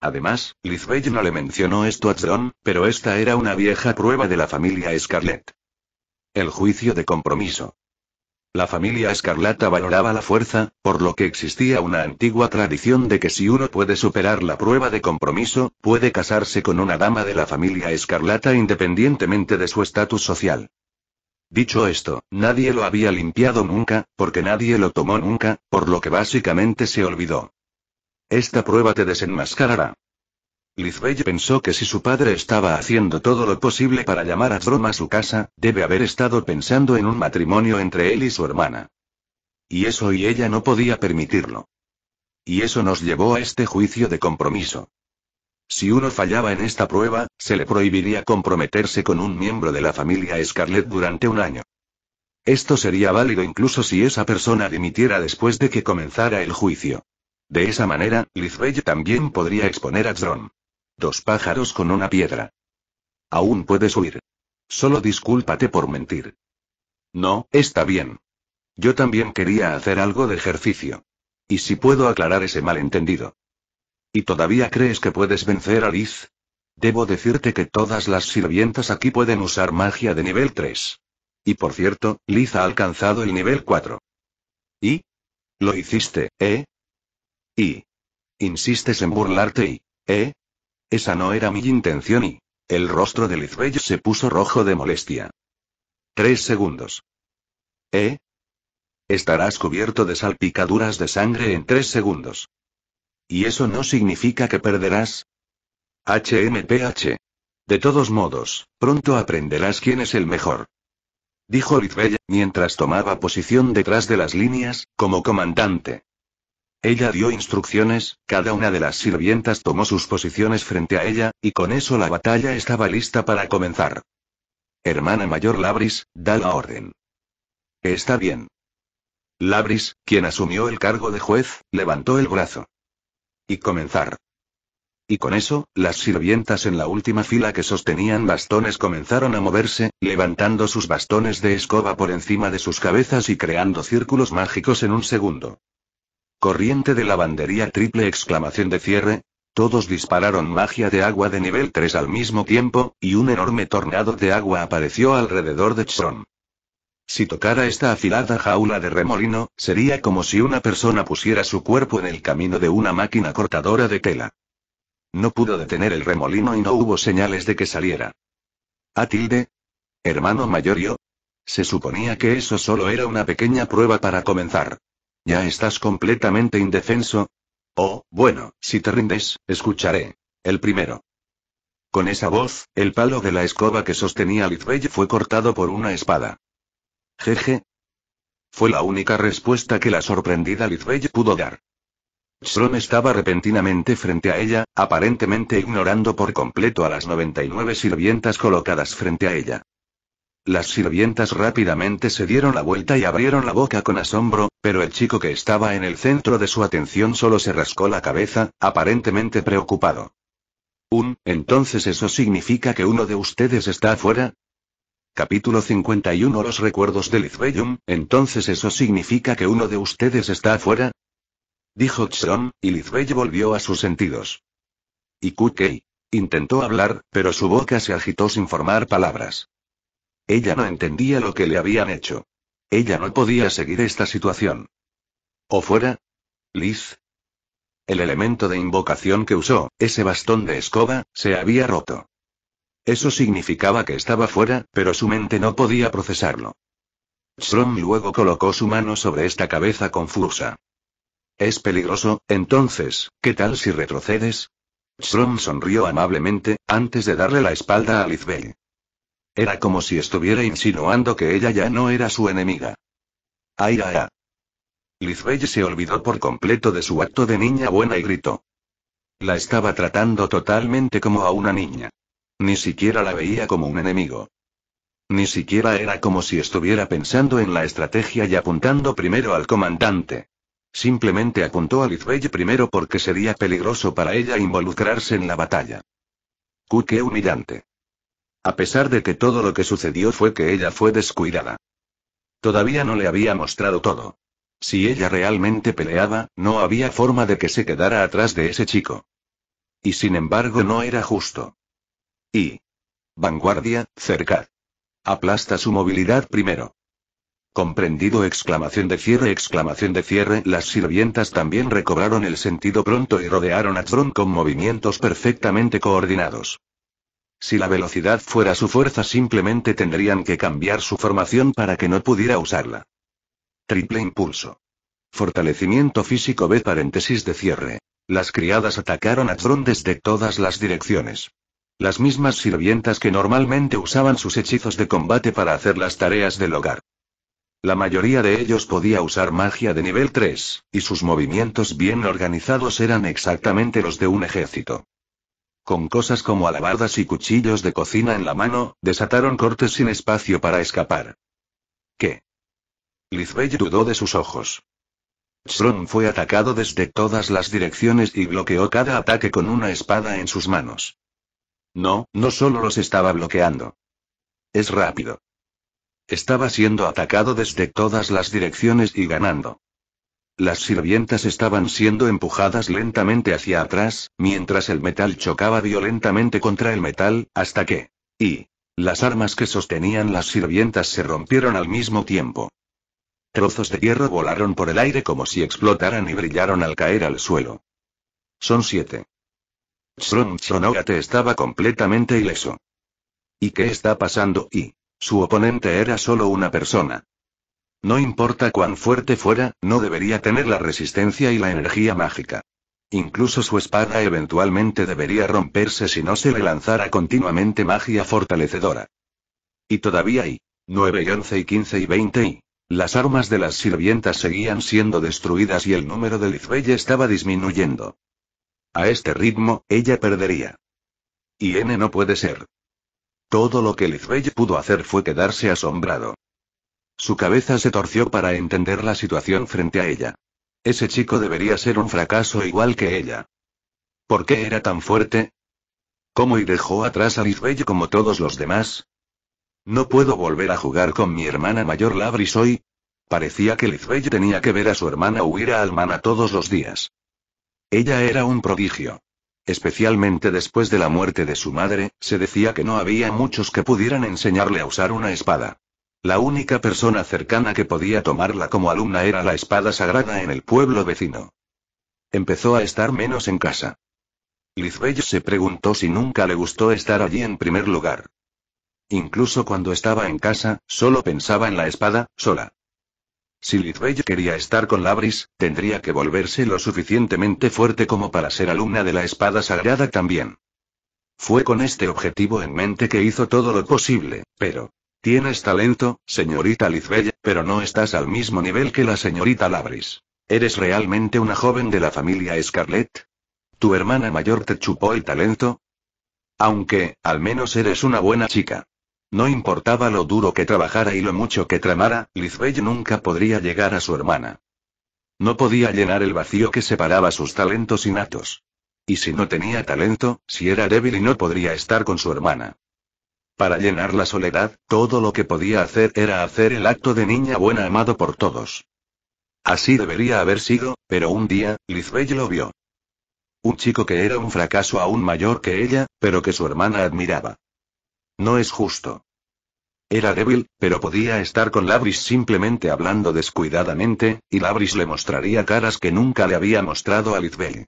Además, Lizbeth no le mencionó esto a John, pero esta era una vieja prueba de la familia Scarlett. El juicio de compromiso. La familia escarlata valoraba la fuerza, por lo que existía una antigua tradición de que si uno puede superar la prueba de compromiso, puede casarse con una dama de la familia escarlata independientemente de su estatus social. Dicho esto, nadie lo había limpiado nunca, porque nadie lo tomó nunca, por lo que básicamente se olvidó. Esta prueba te desenmascarará. Lizbeth pensó que si su padre estaba haciendo todo lo posible para llamar a Drom a su casa, debe haber estado pensando en un matrimonio entre él y su hermana. Y eso y ella no podía permitirlo. Y eso nos llevó a este juicio de compromiso. Si uno fallaba en esta prueba, se le prohibiría comprometerse con un miembro de la familia Scarlett durante un año. Esto sería válido incluso si esa persona dimitiera después de que comenzara el juicio. De esa manera, Lizbeth también podría exponer a Dos pájaros con una piedra. Aún puedes huir. Solo discúlpate por mentir. No, está bien. Yo también quería hacer algo de ejercicio. ¿Y si puedo aclarar ese malentendido? ¿Y todavía crees que puedes vencer a Liz? Debo decirte que todas las sirvientas aquí pueden usar magia de nivel 3. Y por cierto, Liz ha alcanzado el nivel 4. ¿Y? Lo hiciste, ¿eh? ¿Y? Insistes en burlarte y, ¿eh? Esa no era mi intención y... El rostro de Lizbello se puso rojo de molestia. Tres segundos. ¿Eh? Estarás cubierto de salpicaduras de sangre en tres segundos. ¿Y eso no significa que perderás? HMPH. De todos modos, pronto aprenderás quién es el mejor. Dijo Lizbella, mientras tomaba posición detrás de las líneas, como comandante. Ella dio instrucciones, cada una de las sirvientas tomó sus posiciones frente a ella, y con eso la batalla estaba lista para comenzar. Hermana mayor Labris, da la orden. Está bien. Labris, quien asumió el cargo de juez, levantó el brazo. Y comenzar. Y con eso, las sirvientas en la última fila que sostenían bastones comenzaron a moverse, levantando sus bastones de escoba por encima de sus cabezas y creando círculos mágicos en un segundo. Corriente de lavandería triple exclamación de cierre. Todos dispararon magia de agua de nivel 3 al mismo tiempo, y un enorme tornado de agua apareció alrededor de Tron. Si tocara esta afilada jaula de remolino, sería como si una persona pusiera su cuerpo en el camino de una máquina cortadora de tela. No pudo detener el remolino y no hubo señales de que saliera. Atilde. Hermano Mayorio. Se suponía que eso solo era una pequeña prueba para comenzar. Ya estás completamente indefenso. Oh, bueno, si te rindes, escucharé. El primero. Con esa voz, el palo de la escoba que sostenía Lidwell fue cortado por una espada. Jeje. Fue la única respuesta que la sorprendida Lidwell pudo dar. Shrom estaba repentinamente frente a ella, aparentemente ignorando por completo a las 99 sirvientas colocadas frente a ella. Las sirvientas rápidamente se dieron la vuelta y abrieron la boca con asombro, pero el chico que estaba en el centro de su atención solo se rascó la cabeza, aparentemente preocupado. Un, entonces eso significa que uno de ustedes está afuera. Capítulo 51 Los recuerdos de Lizbeyum, entonces eso significa que uno de ustedes está afuera. Dijo Chrom, y Lizbey volvió a sus sentidos. Y Kukei. Intentó hablar, pero su boca se agitó sin formar palabras. Ella no entendía lo que le habían hecho. Ella no podía seguir esta situación. ¿O fuera? Liz. El elemento de invocación que usó, ese bastón de escoba, se había roto. Eso significaba que estaba fuera, pero su mente no podía procesarlo. Strom luego colocó su mano sobre esta cabeza confusa. Es peligroso, entonces, ¿qué tal si retrocedes? Strom sonrió amablemente, antes de darle la espalda a Lizbeth. Era como si estuviera insinuando que ella ya no era su enemiga. ¡Ay, ay, Liz se olvidó por completo de su acto de niña buena y gritó. La estaba tratando totalmente como a una niña. Ni siquiera la veía como un enemigo. Ni siquiera era como si estuviera pensando en la estrategia y apuntando primero al comandante. Simplemente apuntó a Lizbeth primero porque sería peligroso para ella involucrarse en la batalla. humillante! A pesar de que todo lo que sucedió fue que ella fue descuidada. Todavía no le había mostrado todo. Si ella realmente peleaba, no había forma de que se quedara atrás de ese chico. Y sin embargo no era justo. Y. Vanguardia, cerca. Aplasta su movilidad primero. Comprendido exclamación de cierre exclamación de cierre las sirvientas también recobraron el sentido pronto y rodearon a Tron con movimientos perfectamente coordinados. Si la velocidad fuera su fuerza simplemente tendrían que cambiar su formación para que no pudiera usarla. Triple impulso. Fortalecimiento físico B paréntesis de cierre. Las criadas atacaron a Tron desde todas las direcciones. Las mismas sirvientas que normalmente usaban sus hechizos de combate para hacer las tareas del hogar. La mayoría de ellos podía usar magia de nivel 3, y sus movimientos bien organizados eran exactamente los de un ejército. Con cosas como alabardas y cuchillos de cocina en la mano, desataron cortes sin espacio para escapar. ¿Qué? Lizbeth dudó de sus ojos. Strong fue atacado desde todas las direcciones y bloqueó cada ataque con una espada en sus manos. No, no solo los estaba bloqueando. Es rápido. Estaba siendo atacado desde todas las direcciones y ganando. Las sirvientas estaban siendo empujadas lentamente hacia atrás, mientras el metal chocaba violentamente contra el metal, hasta que... Y... Las armas que sostenían las sirvientas se rompieron al mismo tiempo. Trozos de hierro volaron por el aire como si explotaran y brillaron al caer al suelo. Son siete. Sron Shonogate estaba completamente ileso. ¿Y qué está pasando? Y su oponente era solo una persona. No importa cuán fuerte fuera, no debería tener la resistencia y la energía mágica. Incluso su espada eventualmente debería romperse si no se le lanzara continuamente magia fortalecedora. Y todavía hay 9 y 11 y 15 y 20 y... Las armas de las sirvientas seguían siendo destruidas y el número de Lizbelle estaba disminuyendo. A este ritmo, ella perdería. Y N no puede ser. Todo lo que Lizbeth pudo hacer fue quedarse asombrado. Su cabeza se torció para entender la situación frente a ella. Ese chico debería ser un fracaso igual que ella. ¿Por qué era tan fuerte? ¿Cómo y dejó atrás a Lisbeth como todos los demás? No puedo volver a jugar con mi hermana mayor Labris hoy. Parecía que Lisbeth tenía que ver a su hermana huir a Almana todos los días. Ella era un prodigio. Especialmente después de la muerte de su madre, se decía que no había muchos que pudieran enseñarle a usar una espada. La única persona cercana que podía tomarla como alumna era la espada sagrada en el pueblo vecino. Empezó a estar menos en casa. Lizbeth se preguntó si nunca le gustó estar allí en primer lugar. Incluso cuando estaba en casa, solo pensaba en la espada, sola. Si Lizbeth quería estar con Labris, tendría que volverse lo suficientemente fuerte como para ser alumna de la espada sagrada también. Fue con este objetivo en mente que hizo todo lo posible, pero, Tienes talento, señorita Lizbella, pero no estás al mismo nivel que la señorita Labris. ¿Eres realmente una joven de la familia Scarlett? ¿Tu hermana mayor te chupó el talento? Aunque, al menos eres una buena chica. No importaba lo duro que trabajara y lo mucho que tramara, Lizbella nunca podría llegar a su hermana. No podía llenar el vacío que separaba sus talentos innatos. Y si no tenía talento, si era débil y no podría estar con su hermana. Para llenar la soledad, todo lo que podía hacer era hacer el acto de niña buena amado por todos. Así debería haber sido, pero un día, Lizbeth lo vio. Un chico que era un fracaso aún mayor que ella, pero que su hermana admiraba. No es justo. Era débil, pero podía estar con Labris simplemente hablando descuidadamente, y Labris le mostraría caras que nunca le había mostrado a Lizbeth.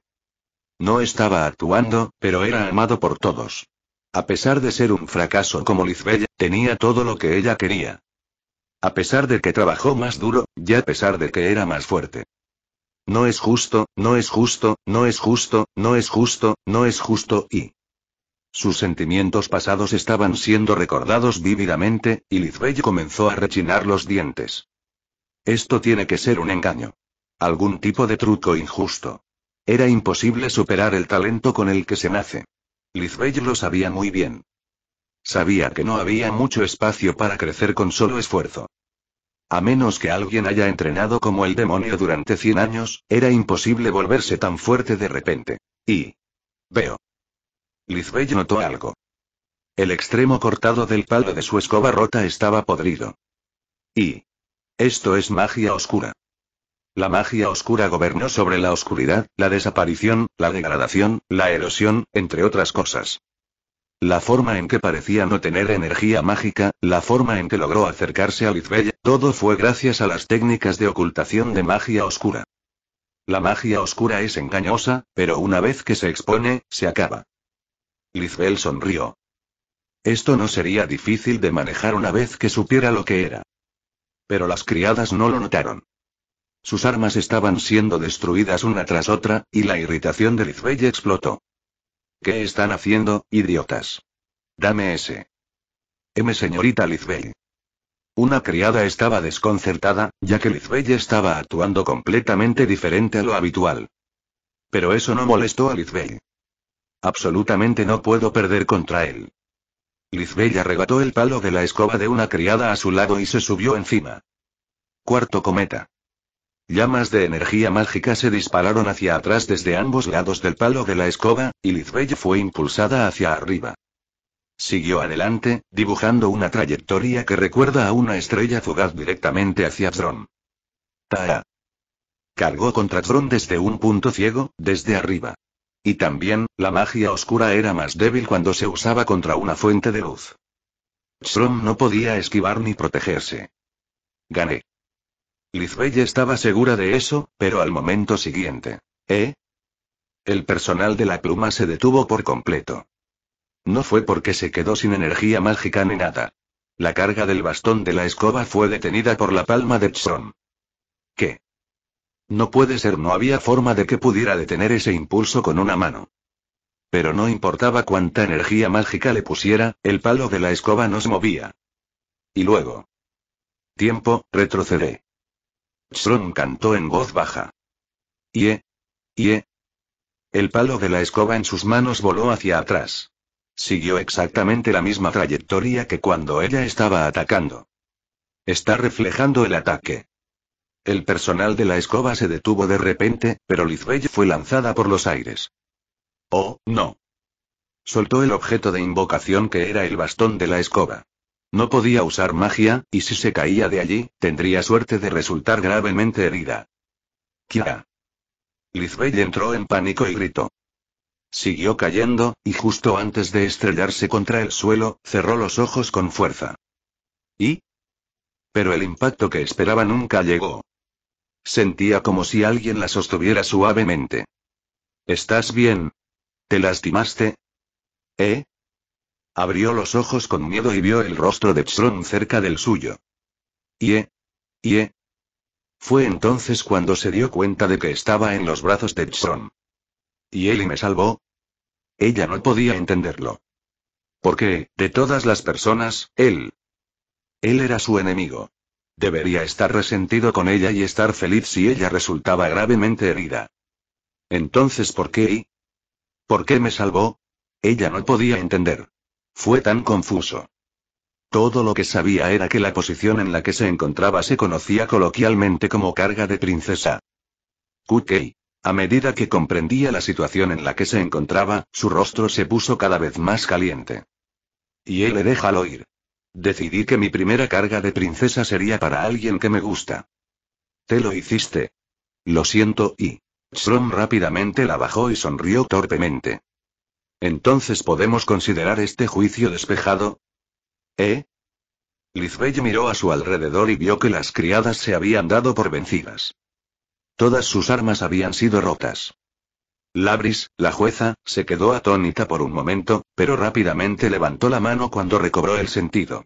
No estaba actuando, pero era amado por todos. A pesar de ser un fracaso como Lizbella, tenía todo lo que ella quería. A pesar de que trabajó más duro, y a pesar de que era más fuerte. No es justo, no es justo, no es justo, no es justo, no es justo y... Sus sentimientos pasados estaban siendo recordados vívidamente, y Lizbell comenzó a rechinar los dientes. Esto tiene que ser un engaño. Algún tipo de truco injusto. Era imposible superar el talento con el que se nace. Lizbeth lo sabía muy bien. Sabía que no había mucho espacio para crecer con solo esfuerzo. A menos que alguien haya entrenado como el demonio durante 100 años, era imposible volverse tan fuerte de repente. Y... Veo. Lizbeth notó algo. El extremo cortado del palo de su escoba rota estaba podrido. Y... Esto es magia oscura. La magia oscura gobernó sobre la oscuridad, la desaparición, la degradación, la erosión, entre otras cosas. La forma en que parecía no tener energía mágica, la forma en que logró acercarse a Lizbella, todo fue gracias a las técnicas de ocultación de magia oscura. La magia oscura es engañosa, pero una vez que se expone, se acaba. Lizbel sonrió. Esto no sería difícil de manejar una vez que supiera lo que era. Pero las criadas no lo notaron. Sus armas estaban siendo destruidas una tras otra, y la irritación de Lizbeth explotó. ¿Qué están haciendo, idiotas? Dame ese. M. Señorita Lizbey. Una criada estaba desconcertada, ya que Lizbey estaba actuando completamente diferente a lo habitual. Pero eso no molestó a Lizbey. Absolutamente no puedo perder contra él. Lizbey arrebató el palo de la escoba de una criada a su lado y se subió encima. Cuarto cometa. Llamas de energía mágica se dispararon hacia atrás desde ambos lados del palo de la escoba, y Lizbeth fue impulsada hacia arriba. Siguió adelante, dibujando una trayectoria que recuerda a una estrella fugaz directamente hacia Zron. ¡Taa! Cargó contra Zron desde un punto ciego, desde arriba. Y también, la magia oscura era más débil cuando se usaba contra una fuente de luz. Zron no podía esquivar ni protegerse. Gané. Lizbeth estaba segura de eso, pero al momento siguiente. ¿Eh? El personal de la pluma se detuvo por completo. No fue porque se quedó sin energía mágica ni nada. La carga del bastón de la escoba fue detenida por la palma de Pson. ¿Qué? No puede ser, no había forma de que pudiera detener ese impulso con una mano. Pero no importaba cuánta energía mágica le pusiera, el palo de la escoba no se movía. Y luego. Tiempo, retrocedé. Shrum cantó en voz baja. ¡Ye! Ie. El palo de la escoba en sus manos voló hacia atrás. Siguió exactamente la misma trayectoria que cuando ella estaba atacando. Está reflejando el ataque. El personal de la escoba se detuvo de repente, pero Lizbell fue lanzada por los aires. Oh, no. Soltó el objeto de invocación que era el bastón de la escoba. No podía usar magia, y si se caía de allí, tendría suerte de resultar gravemente herida. Liz Lizbeth entró en pánico y gritó. Siguió cayendo, y justo antes de estrellarse contra el suelo, cerró los ojos con fuerza. ¿Y? Pero el impacto que esperaba nunca llegó. Sentía como si alguien la sostuviera suavemente. ¿Estás bien? ¿Te lastimaste? ¿Eh? Abrió los ojos con miedo y vio el rostro de Tron cerca del suyo. ¿Y ¿Y? Fue entonces cuando se dio cuenta de que estaba en los brazos de Tron. ¿Y él me salvó? Ella no podía entenderlo. Porque, de todas las personas, él. Él era su enemigo. Debería estar resentido con ella y estar feliz si ella resultaba gravemente herida. Entonces, ¿por qué? ¿Por qué me salvó? Ella no podía entender. Fue tan confuso. Todo lo que sabía era que la posición en la que se encontraba se conocía coloquialmente como carga de princesa. Kukei. A medida que comprendía la situación en la que se encontraba, su rostro se puso cada vez más caliente. Y él le al oír. Decidí que mi primera carga de princesa sería para alguien que me gusta. Te lo hiciste. Lo siento y... Shrom rápidamente la bajó y sonrió torpemente. Entonces podemos considerar este juicio despejado. ¿Eh? Lizbelle miró a su alrededor y vio que las criadas se habían dado por vencidas. Todas sus armas habían sido rotas. Labris, la jueza, se quedó atónita por un momento, pero rápidamente levantó la mano cuando recobró el sentido.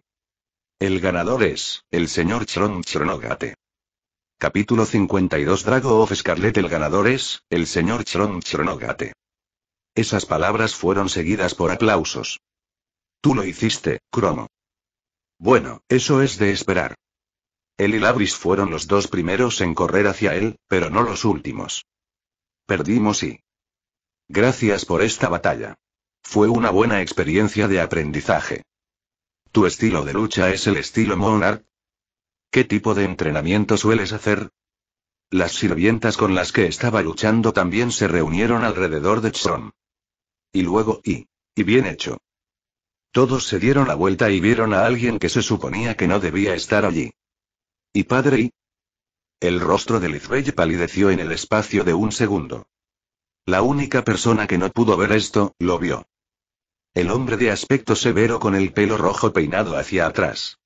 El ganador es, el señor Chron Capítulo 52 Drago of Scarlet El ganador es, el señor Chron esas palabras fueron seguidas por aplausos. Tú lo hiciste, Cromo. Bueno, eso es de esperar. Él y Labris fueron los dos primeros en correr hacia él, pero no los últimos. Perdimos y... Gracias por esta batalla. Fue una buena experiencia de aprendizaje. ¿Tu estilo de lucha es el estilo Monarch? ¿Qué tipo de entrenamiento sueles hacer? Las sirvientas con las que estaba luchando también se reunieron alrededor de Tron y luego y. y bien hecho. Todos se dieron la vuelta y vieron a alguien que se suponía que no debía estar allí. ¿Y padre y? El rostro de Lizbeth palideció en el espacio de un segundo. La única persona que no pudo ver esto, lo vio. El hombre de aspecto severo con el pelo rojo peinado hacia atrás.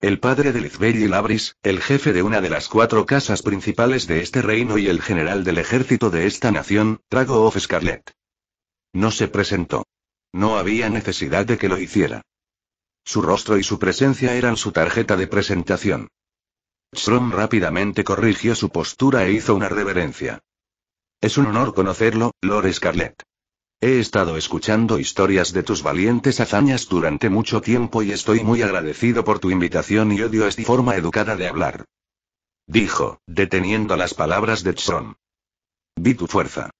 El padre de Lizbeth y Labris, el jefe de una de las cuatro casas principales de este reino y el general del ejército de esta nación, Trago of Scarlet. No se presentó. No había necesidad de que lo hiciera. Su rostro y su presencia eran su tarjeta de presentación. Strom rápidamente corrigió su postura e hizo una reverencia. Es un honor conocerlo, Lord Scarlet. He estado escuchando historias de tus valientes hazañas durante mucho tiempo y estoy muy agradecido por tu invitación y odio esta forma educada de hablar. Dijo, deteniendo las palabras de Strom. Vi tu fuerza.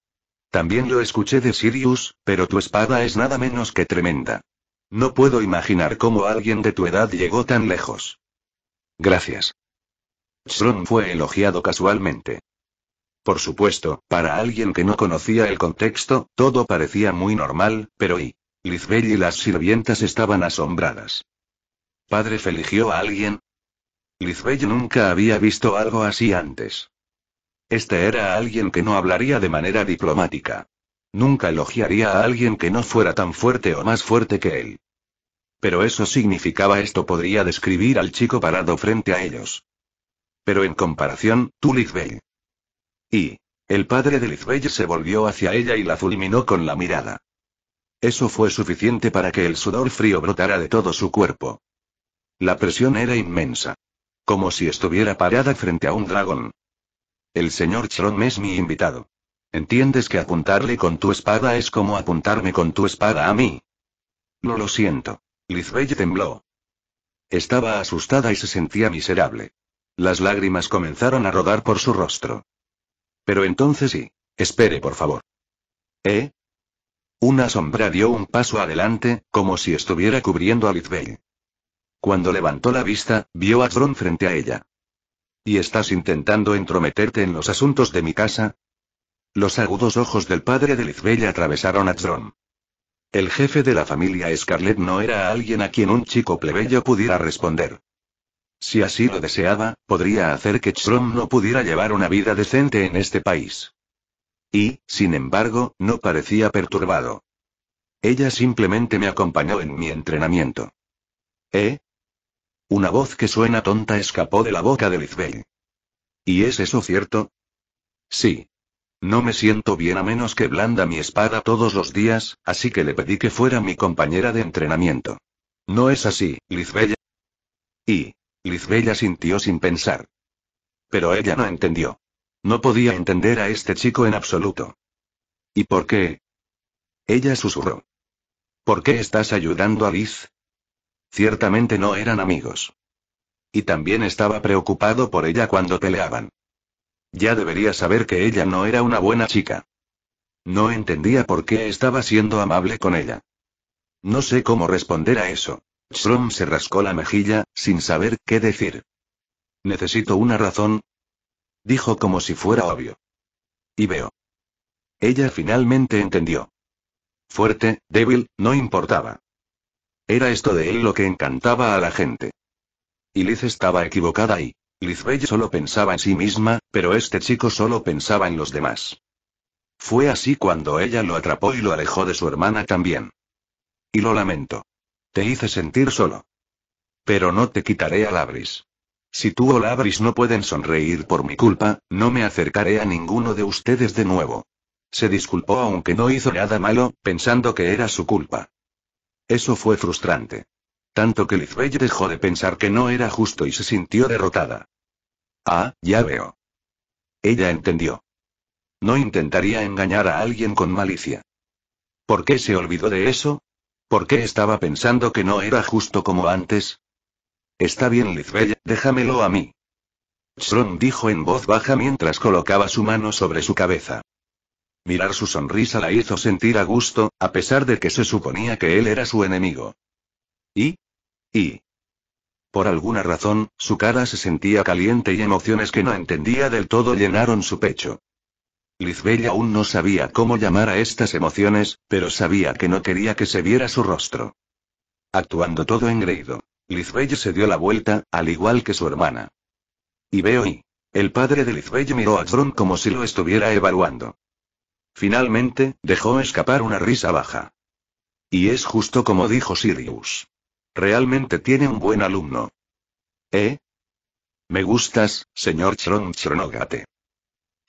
También lo escuché de Sirius, pero tu espada es nada menos que tremenda. No puedo imaginar cómo alguien de tu edad llegó tan lejos. Gracias. Shron fue elogiado casualmente. Por supuesto, para alguien que no conocía el contexto, todo parecía muy normal, pero y. Lizbeth y las sirvientas estaban asombradas. ¿Padre Feligió a alguien? Lizbeth nunca había visto algo así antes. Este era alguien que no hablaría de manera diplomática. Nunca elogiaría a alguien que no fuera tan fuerte o más fuerte que él. Pero eso significaba esto podría describir al chico parado frente a ellos. Pero en comparación, tú Lizbell. Y. El padre de Lizbell se volvió hacia ella y la fulminó con la mirada. Eso fue suficiente para que el sudor frío brotara de todo su cuerpo. La presión era inmensa. Como si estuviera parada frente a un dragón. El señor me es mi invitado. ¿Entiendes que apuntarle con tu espada es como apuntarme con tu espada a mí? No lo siento. Lizbeth tembló. Estaba asustada y se sentía miserable. Las lágrimas comenzaron a rodar por su rostro. Pero entonces sí. Espere, por favor. ¿Eh? Una sombra dio un paso adelante, como si estuviera cubriendo a Lizbeth. Cuando levantó la vista, vio a Tron frente a ella. ¿Y estás intentando entrometerte en los asuntos de mi casa? Los agudos ojos del padre de Lizbella atravesaron a Tron. El jefe de la familia Scarlett no era alguien a quien un chico plebeyo pudiera responder. Si así lo deseaba, podría hacer que Tron no pudiera llevar una vida decente en este país. Y, sin embargo, no parecía perturbado. Ella simplemente me acompañó en mi entrenamiento. ¿Eh? Una voz que suena tonta escapó de la boca de Lizbeth. ¿Y es eso cierto? Sí. No me siento bien a menos que blanda mi espada todos los días, así que le pedí que fuera mi compañera de entrenamiento. No es así, Lizbella. Y. Lizbella sintió sin pensar. Pero ella no entendió. No podía entender a este chico en absoluto. ¿Y por qué? Ella susurró. ¿Por qué estás ayudando a Liz? Ciertamente no eran amigos. Y también estaba preocupado por ella cuando peleaban. Ya debería saber que ella no era una buena chica. No entendía por qué estaba siendo amable con ella. No sé cómo responder a eso. Strom se rascó la mejilla, sin saber qué decir. Necesito una razón. Dijo como si fuera obvio. Y veo. Ella finalmente entendió. Fuerte, débil, no importaba. Era esto de él lo que encantaba a la gente. Y Liz estaba equivocada y... Lizbeth solo pensaba en sí misma, pero este chico solo pensaba en los demás. Fue así cuando ella lo atrapó y lo alejó de su hermana también. Y lo lamento. Te hice sentir solo. Pero no te quitaré a Labris. Si tú o Labris no pueden sonreír por mi culpa, no me acercaré a ninguno de ustedes de nuevo. Se disculpó aunque no hizo nada malo, pensando que era su culpa. Eso fue frustrante. Tanto que Lizbeth dejó de pensar que no era justo y se sintió derrotada. Ah, ya veo. Ella entendió. No intentaría engañar a alguien con malicia. ¿Por qué se olvidó de eso? ¿Por qué estaba pensando que no era justo como antes? Está bien, Lizbeth, déjamelo a mí. Strom dijo en voz baja mientras colocaba su mano sobre su cabeza. Mirar su sonrisa la hizo sentir a gusto, a pesar de que se suponía que él era su enemigo. ¿Y? ¿Y? Por alguna razón, su cara se sentía caliente y emociones que no entendía del todo llenaron su pecho. Lizbella aún no sabía cómo llamar a estas emociones, pero sabía que no quería que se viera su rostro. Actuando todo engreído, Lizbella se dio la vuelta, al igual que su hermana. Y veo y. El padre de Lizbella miró a Tron como si lo estuviera evaluando. Finalmente, dejó escapar una risa baja. Y es justo como dijo Sirius. Realmente tiene un buen alumno. ¿Eh? Me gustas, señor Chronchronogate.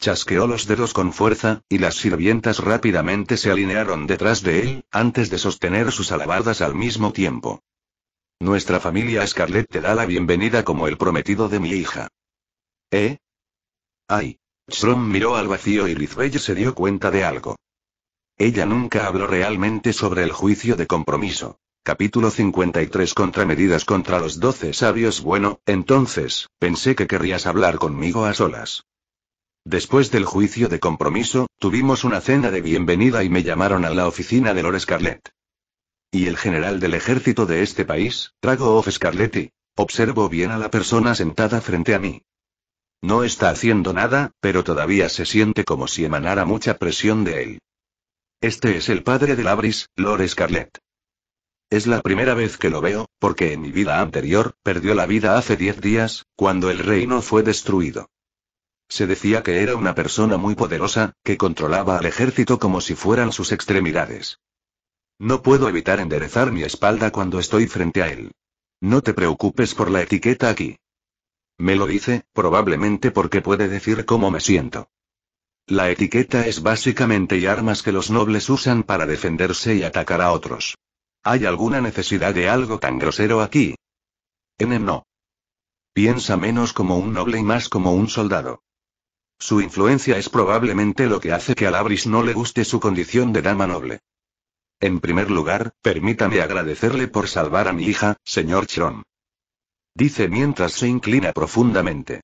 Chasqueó los dedos con fuerza, y las sirvientas rápidamente se alinearon detrás de él, antes de sostener sus alabardas al mismo tiempo. Nuestra familia Scarlett te da la bienvenida como el prometido de mi hija. ¿Eh? Ay. Strom miró al vacío y Lizbeth se dio cuenta de algo. Ella nunca habló realmente sobre el juicio de compromiso. Capítulo 53 Contramedidas contra los doce sabios Bueno, entonces, pensé que querrías hablar conmigo a solas. Después del juicio de compromiso, tuvimos una cena de bienvenida y me llamaron a la oficina de Lord Scarlett. ¿Y el general del ejército de este país, trago of Scarletti? Observo bien a la persona sentada frente a mí. No está haciendo nada, pero todavía se siente como si emanara mucha presión de él. Este es el padre de Labris, Lord Scarlett. Es la primera vez que lo veo, porque en mi vida anterior, perdió la vida hace diez días, cuando el reino fue destruido. Se decía que era una persona muy poderosa, que controlaba al ejército como si fueran sus extremidades. No puedo evitar enderezar mi espalda cuando estoy frente a él. No te preocupes por la etiqueta aquí. Me lo dice, probablemente porque puede decir cómo me siento. La etiqueta es básicamente armas que los nobles usan para defenderse y atacar a otros. ¿Hay alguna necesidad de algo tan grosero aquí? N no. Piensa menos como un noble y más como un soldado. Su influencia es probablemente lo que hace que a Labris no le guste su condición de dama noble. En primer lugar, permítame agradecerle por salvar a mi hija, señor Chiron dice mientras se inclina profundamente.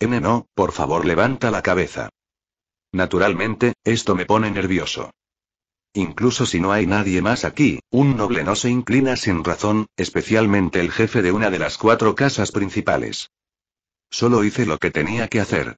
N no, por favor levanta la cabeza. Naturalmente, esto me pone nervioso. Incluso si no hay nadie más aquí, un noble no se inclina sin razón, especialmente el jefe de una de las cuatro casas principales. Solo hice lo que tenía que hacer.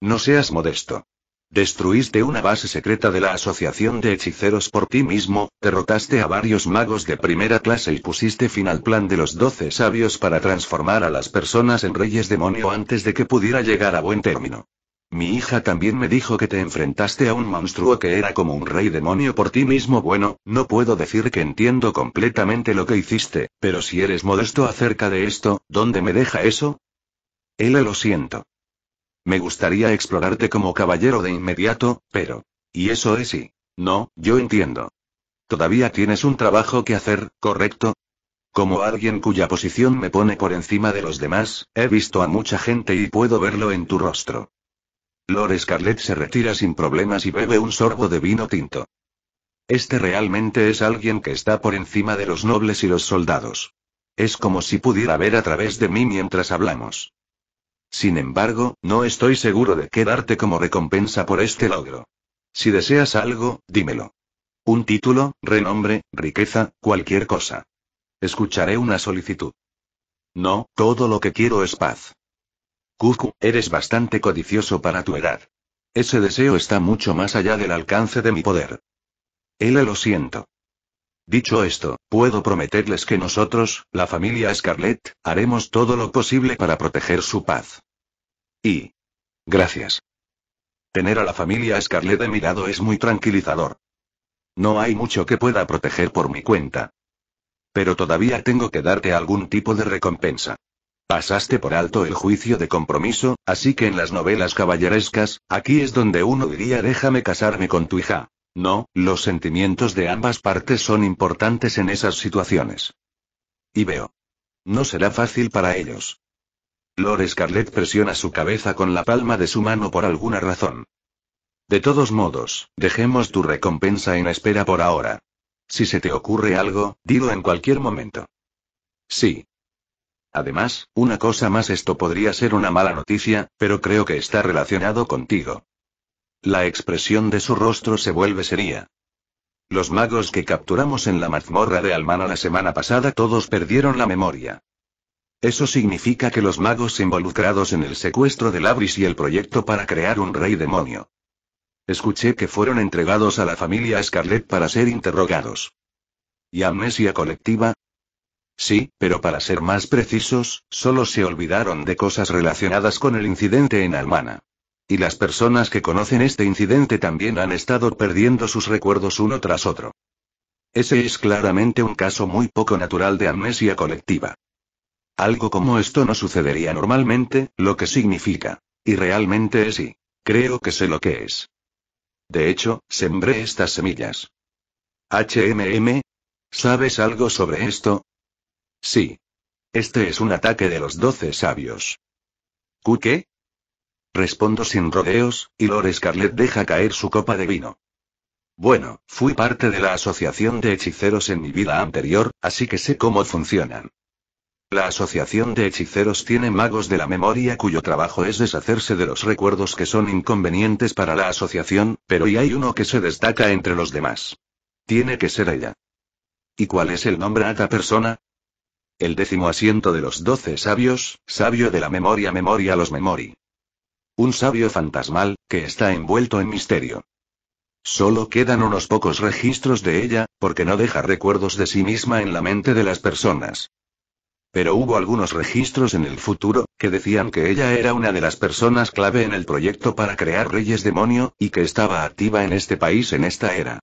No seas modesto. Destruiste una base secreta de la Asociación de Hechiceros por ti mismo, derrotaste a varios magos de primera clase y pusiste fin al plan de los doce sabios para transformar a las personas en reyes demonio antes de que pudiera llegar a buen término. Mi hija también me dijo que te enfrentaste a un monstruo que era como un rey demonio por ti mismo. Bueno, no puedo decir que entiendo completamente lo que hiciste, pero si eres modesto acerca de esto, ¿dónde me deja eso? Él lo siento. Me gustaría explorarte como caballero de inmediato, pero... Y eso es y... No, yo entiendo. Todavía tienes un trabajo que hacer, ¿correcto? Como alguien cuya posición me pone por encima de los demás, he visto a mucha gente y puedo verlo en tu rostro. Lord Scarlett se retira sin problemas y bebe un sorbo de vino tinto. Este realmente es alguien que está por encima de los nobles y los soldados. Es como si pudiera ver a través de mí mientras hablamos. Sin embargo, no estoy seguro de qué darte como recompensa por este logro. Si deseas algo, dímelo. Un título, renombre, riqueza, cualquier cosa. Escucharé una solicitud. No, todo lo que quiero es paz. Cucu, eres bastante codicioso para tu edad. Ese deseo está mucho más allá del alcance de mi poder. Él lo siento. Dicho esto, puedo prometerles que nosotros, la familia Scarlett, haremos todo lo posible para proteger su paz. Y... Gracias. Tener a la familia Scarlett de mi lado es muy tranquilizador. No hay mucho que pueda proteger por mi cuenta. Pero todavía tengo que darte algún tipo de recompensa. Pasaste por alto el juicio de compromiso, así que en las novelas caballerescas, aquí es donde uno diría déjame casarme con tu hija. No, los sentimientos de ambas partes son importantes en esas situaciones. Y veo. No será fácil para ellos. Lord Scarlett presiona su cabeza con la palma de su mano por alguna razón. De todos modos, dejemos tu recompensa en espera por ahora. Si se te ocurre algo, dilo en cualquier momento. Sí. Además, una cosa más esto podría ser una mala noticia, pero creo que está relacionado contigo. La expresión de su rostro se vuelve seria. Los magos que capturamos en la mazmorra de Almana la semana pasada todos perdieron la memoria. Eso significa que los magos involucrados en el secuestro de Labris y el proyecto para crear un rey demonio. Escuché que fueron entregados a la familia Scarlett para ser interrogados. ¿Y amnesia colectiva? Sí, pero para ser más precisos, solo se olvidaron de cosas relacionadas con el incidente en Almana. Y las personas que conocen este incidente también han estado perdiendo sus recuerdos uno tras otro. Ese es claramente un caso muy poco natural de amnesia colectiva. Algo como esto no sucedería normalmente, lo que significa. Y realmente es y. Creo que sé lo que es. De hecho, sembré estas semillas. HMM. ¿Sabes algo sobre esto? Sí. Este es un ataque de los doce sabios. qué? Respondo sin rodeos, y Lore Scarlet deja caer su copa de vino. Bueno, fui parte de la asociación de hechiceros en mi vida anterior, así que sé cómo funcionan. La asociación de hechiceros tiene magos de la memoria cuyo trabajo es deshacerse de los recuerdos que son inconvenientes para la asociación, pero y hay uno que se destaca entre los demás. Tiene que ser ella. ¿Y cuál es el nombre a esta persona? El décimo asiento de los doce sabios, sabio de la memoria memoria los memori. Un sabio fantasmal, que está envuelto en misterio. Solo quedan unos pocos registros de ella, porque no deja recuerdos de sí misma en la mente de las personas. Pero hubo algunos registros en el futuro, que decían que ella era una de las personas clave en el proyecto para crear Reyes Demonio, y que estaba activa en este país en esta era.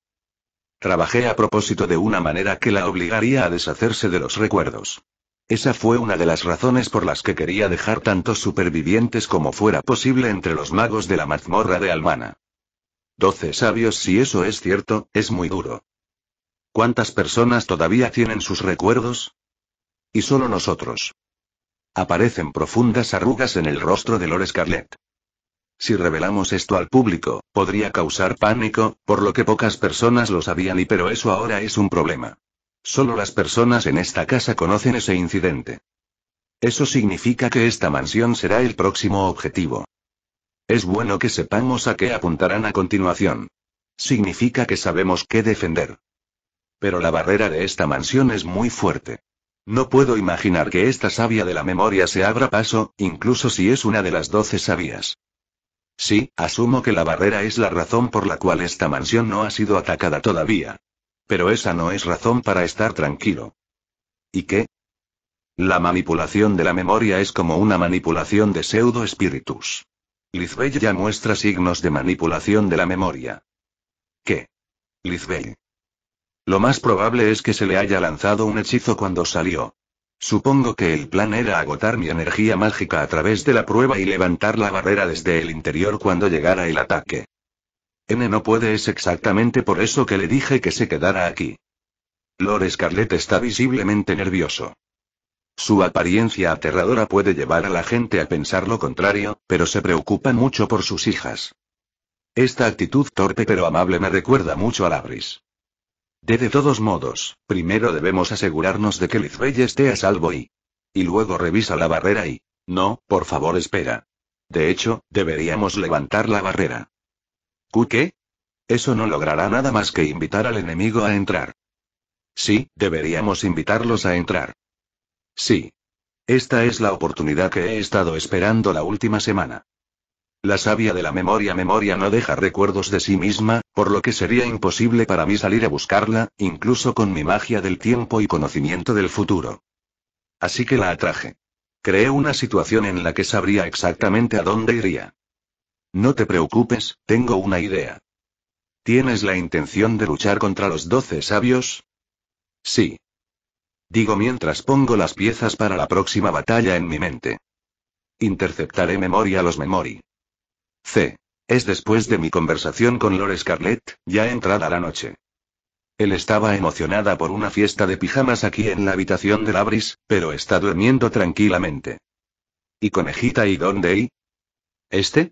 Trabajé a propósito de una manera que la obligaría a deshacerse de los recuerdos. Esa fue una de las razones por las que quería dejar tantos supervivientes como fuera posible entre los magos de la mazmorra de Almana. Doce sabios si eso es cierto, es muy duro. ¿Cuántas personas todavía tienen sus recuerdos? Y solo nosotros. Aparecen profundas arrugas en el rostro de Lord Scarlett. Si revelamos esto al público, podría causar pánico, por lo que pocas personas lo sabían y pero eso ahora es un problema. Solo las personas en esta casa conocen ese incidente. Eso significa que esta mansión será el próximo objetivo. Es bueno que sepamos a qué apuntarán a continuación. Significa que sabemos qué defender. Pero la barrera de esta mansión es muy fuerte. No puedo imaginar que esta savia de la memoria se abra paso, incluso si es una de las doce sabias. Sí, asumo que la barrera es la razón por la cual esta mansión no ha sido atacada todavía. Pero esa no es razón para estar tranquilo. ¿Y qué? La manipulación de la memoria es como una manipulación de pseudo espíritus. Lizbell ya muestra signos de manipulación de la memoria. ¿Qué? Lizbell. Lo más probable es que se le haya lanzado un hechizo cuando salió. Supongo que el plan era agotar mi energía mágica a través de la prueba y levantar la barrera desde el interior cuando llegara el ataque. N no puede es exactamente por eso que le dije que se quedara aquí. Lord Scarlett está visiblemente nervioso. Su apariencia aterradora puede llevar a la gente a pensar lo contrario, pero se preocupa mucho por sus hijas. Esta actitud torpe pero amable me recuerda mucho a Labris. De, de todos modos, primero debemos asegurarnos de que Lizbey esté a salvo y... Y luego revisa la barrera y... No, por favor espera. De hecho, deberíamos levantar la barrera qué? Eso no logrará nada más que invitar al enemigo a entrar. Sí, deberíamos invitarlos a entrar. Sí. Esta es la oportunidad que he estado esperando la última semana. La sabia de la memoria memoria no deja recuerdos de sí misma, por lo que sería imposible para mí salir a buscarla, incluso con mi magia del tiempo y conocimiento del futuro. Así que la atraje. Creé una situación en la que sabría exactamente a dónde iría. No te preocupes, tengo una idea. ¿Tienes la intención de luchar contra los doce sabios? Sí. Digo mientras pongo las piezas para la próxima batalla en mi mente. Interceptaré memoria a los memori. C. Es después de mi conversación con Lord Scarlett, ya entrada la noche. Él estaba emocionada por una fiesta de pijamas aquí en la habitación de Labris, pero está durmiendo tranquilamente. ¿Y Conejita y dónde y? ¿Este?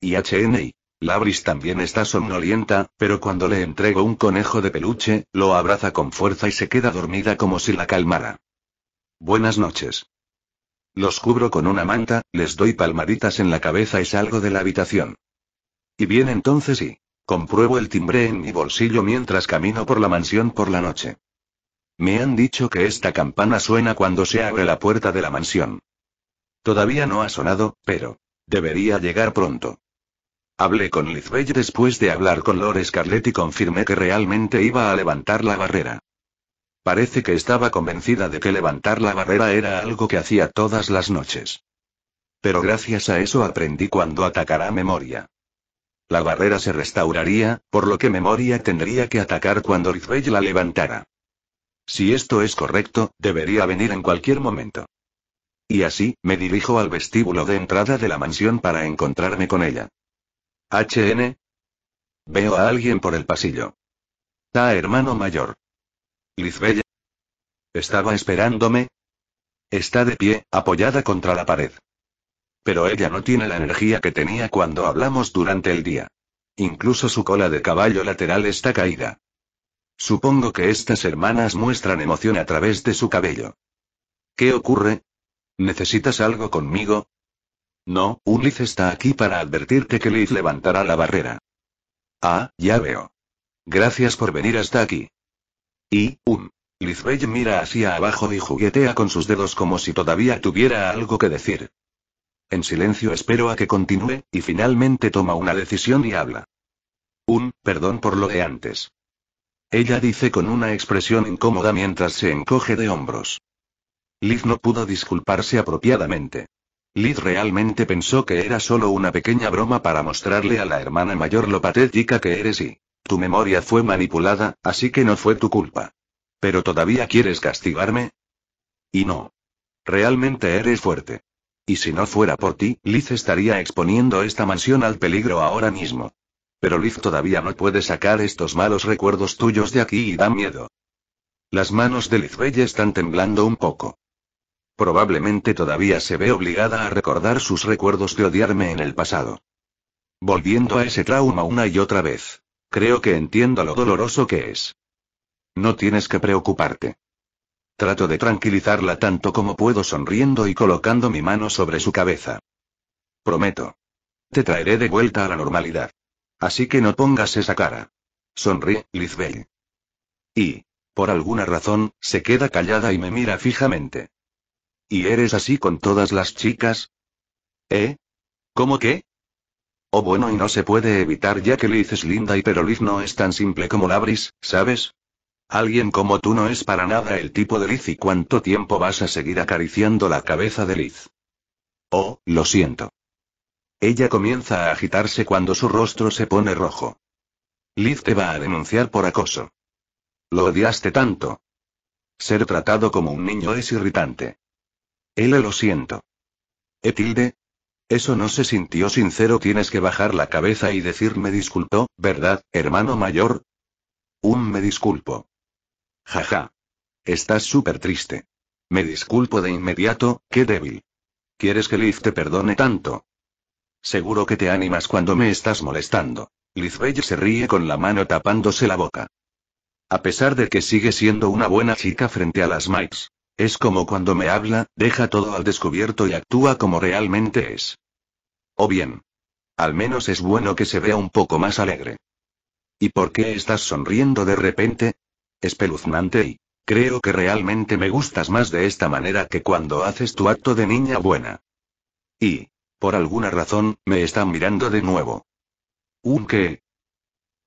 Y HNI. Labris también está somnolienta, pero cuando le entrego un conejo de peluche, lo abraza con fuerza y se queda dormida como si la calmara. Buenas noches. Los cubro con una manta, les doy palmaditas en la cabeza y salgo de la habitación. Y bien entonces y compruebo el timbre en mi bolsillo mientras camino por la mansión por la noche. Me han dicho que esta campana suena cuando se abre la puerta de la mansión. Todavía no ha sonado, pero debería llegar pronto. Hablé con Lizbeth después de hablar con Lore Scarlett y confirmé que realmente iba a levantar la barrera. Parece que estaba convencida de que levantar la barrera era algo que hacía todas las noches. Pero gracias a eso aprendí cuando atacará memoria. La barrera se restauraría, por lo que memoria tendría que atacar cuando Lizbeth la levantara. Si esto es correcto, debería venir en cualquier momento. Y así, me dirijo al vestíbulo de entrada de la mansión para encontrarme con ella. HN. Veo a alguien por el pasillo. Ta hermano mayor. Lizbella. ¿Estaba esperándome? Está de pie, apoyada contra la pared. Pero ella no tiene la energía que tenía cuando hablamos durante el día. Incluso su cola de caballo lateral está caída. Supongo que estas hermanas muestran emoción a través de su cabello. ¿Qué ocurre? ¿Necesitas algo conmigo? No, Liz está aquí para advertirte que Liz levantará la barrera. Ah, ya veo. Gracias por venir hasta aquí. Y, um. Lizbeth mira hacia abajo y juguetea con sus dedos como si todavía tuviera algo que decir. En silencio espero a que continúe, y finalmente toma una decisión y habla. Un, perdón por lo de antes. Ella dice con una expresión incómoda mientras se encoge de hombros. Liz no pudo disculparse apropiadamente. Liz realmente pensó que era solo una pequeña broma para mostrarle a la hermana mayor lo patética que eres y... Tu memoria fue manipulada, así que no fue tu culpa. Pero todavía quieres castigarme. Y no. Realmente eres fuerte. Y si no fuera por ti, Liz estaría exponiendo esta mansión al peligro ahora mismo. Pero Liz todavía no puede sacar estos malos recuerdos tuyos de aquí y da miedo. Las manos de Liz Lizbelle están temblando un poco. Probablemente todavía se ve obligada a recordar sus recuerdos de odiarme en el pasado. Volviendo a ese trauma una y otra vez. Creo que entiendo lo doloroso que es. No tienes que preocuparte. Trato de tranquilizarla tanto como puedo sonriendo y colocando mi mano sobre su cabeza. Prometo. Te traeré de vuelta a la normalidad. Así que no pongas esa cara. Sonríe, Lizbeth. Y, por alguna razón, se queda callada y me mira fijamente. ¿Y eres así con todas las chicas? ¿Eh? ¿Cómo qué? Oh bueno y no se puede evitar ya que Liz es linda y pero Liz no es tan simple como Labris, ¿sabes? Alguien como tú no es para nada el tipo de Liz y cuánto tiempo vas a seguir acariciando la cabeza de Liz. Oh, lo siento. Ella comienza a agitarse cuando su rostro se pone rojo. Liz te va a denunciar por acoso. Lo odiaste tanto. Ser tratado como un niño es irritante. Él lo siento. Etilde. Eso no se sintió sincero. Tienes que bajar la cabeza y decir me disculpo, ¿verdad, hermano mayor? Un me disculpo. Jaja. Estás súper triste. Me disculpo de inmediato, qué débil. ¿Quieres que Liz te perdone tanto? Seguro que te animas cuando me estás molestando. Lizbeth se ríe con la mano tapándose la boca. A pesar de que sigue siendo una buena chica frente a las Mikes. Es como cuando me habla, deja todo al descubierto y actúa como realmente es. O bien. Al menos es bueno que se vea un poco más alegre. ¿Y por qué estás sonriendo de repente? Espeluznante y... Creo que realmente me gustas más de esta manera que cuando haces tu acto de niña buena. Y, por alguna razón, me están mirando de nuevo. ¿Un qué?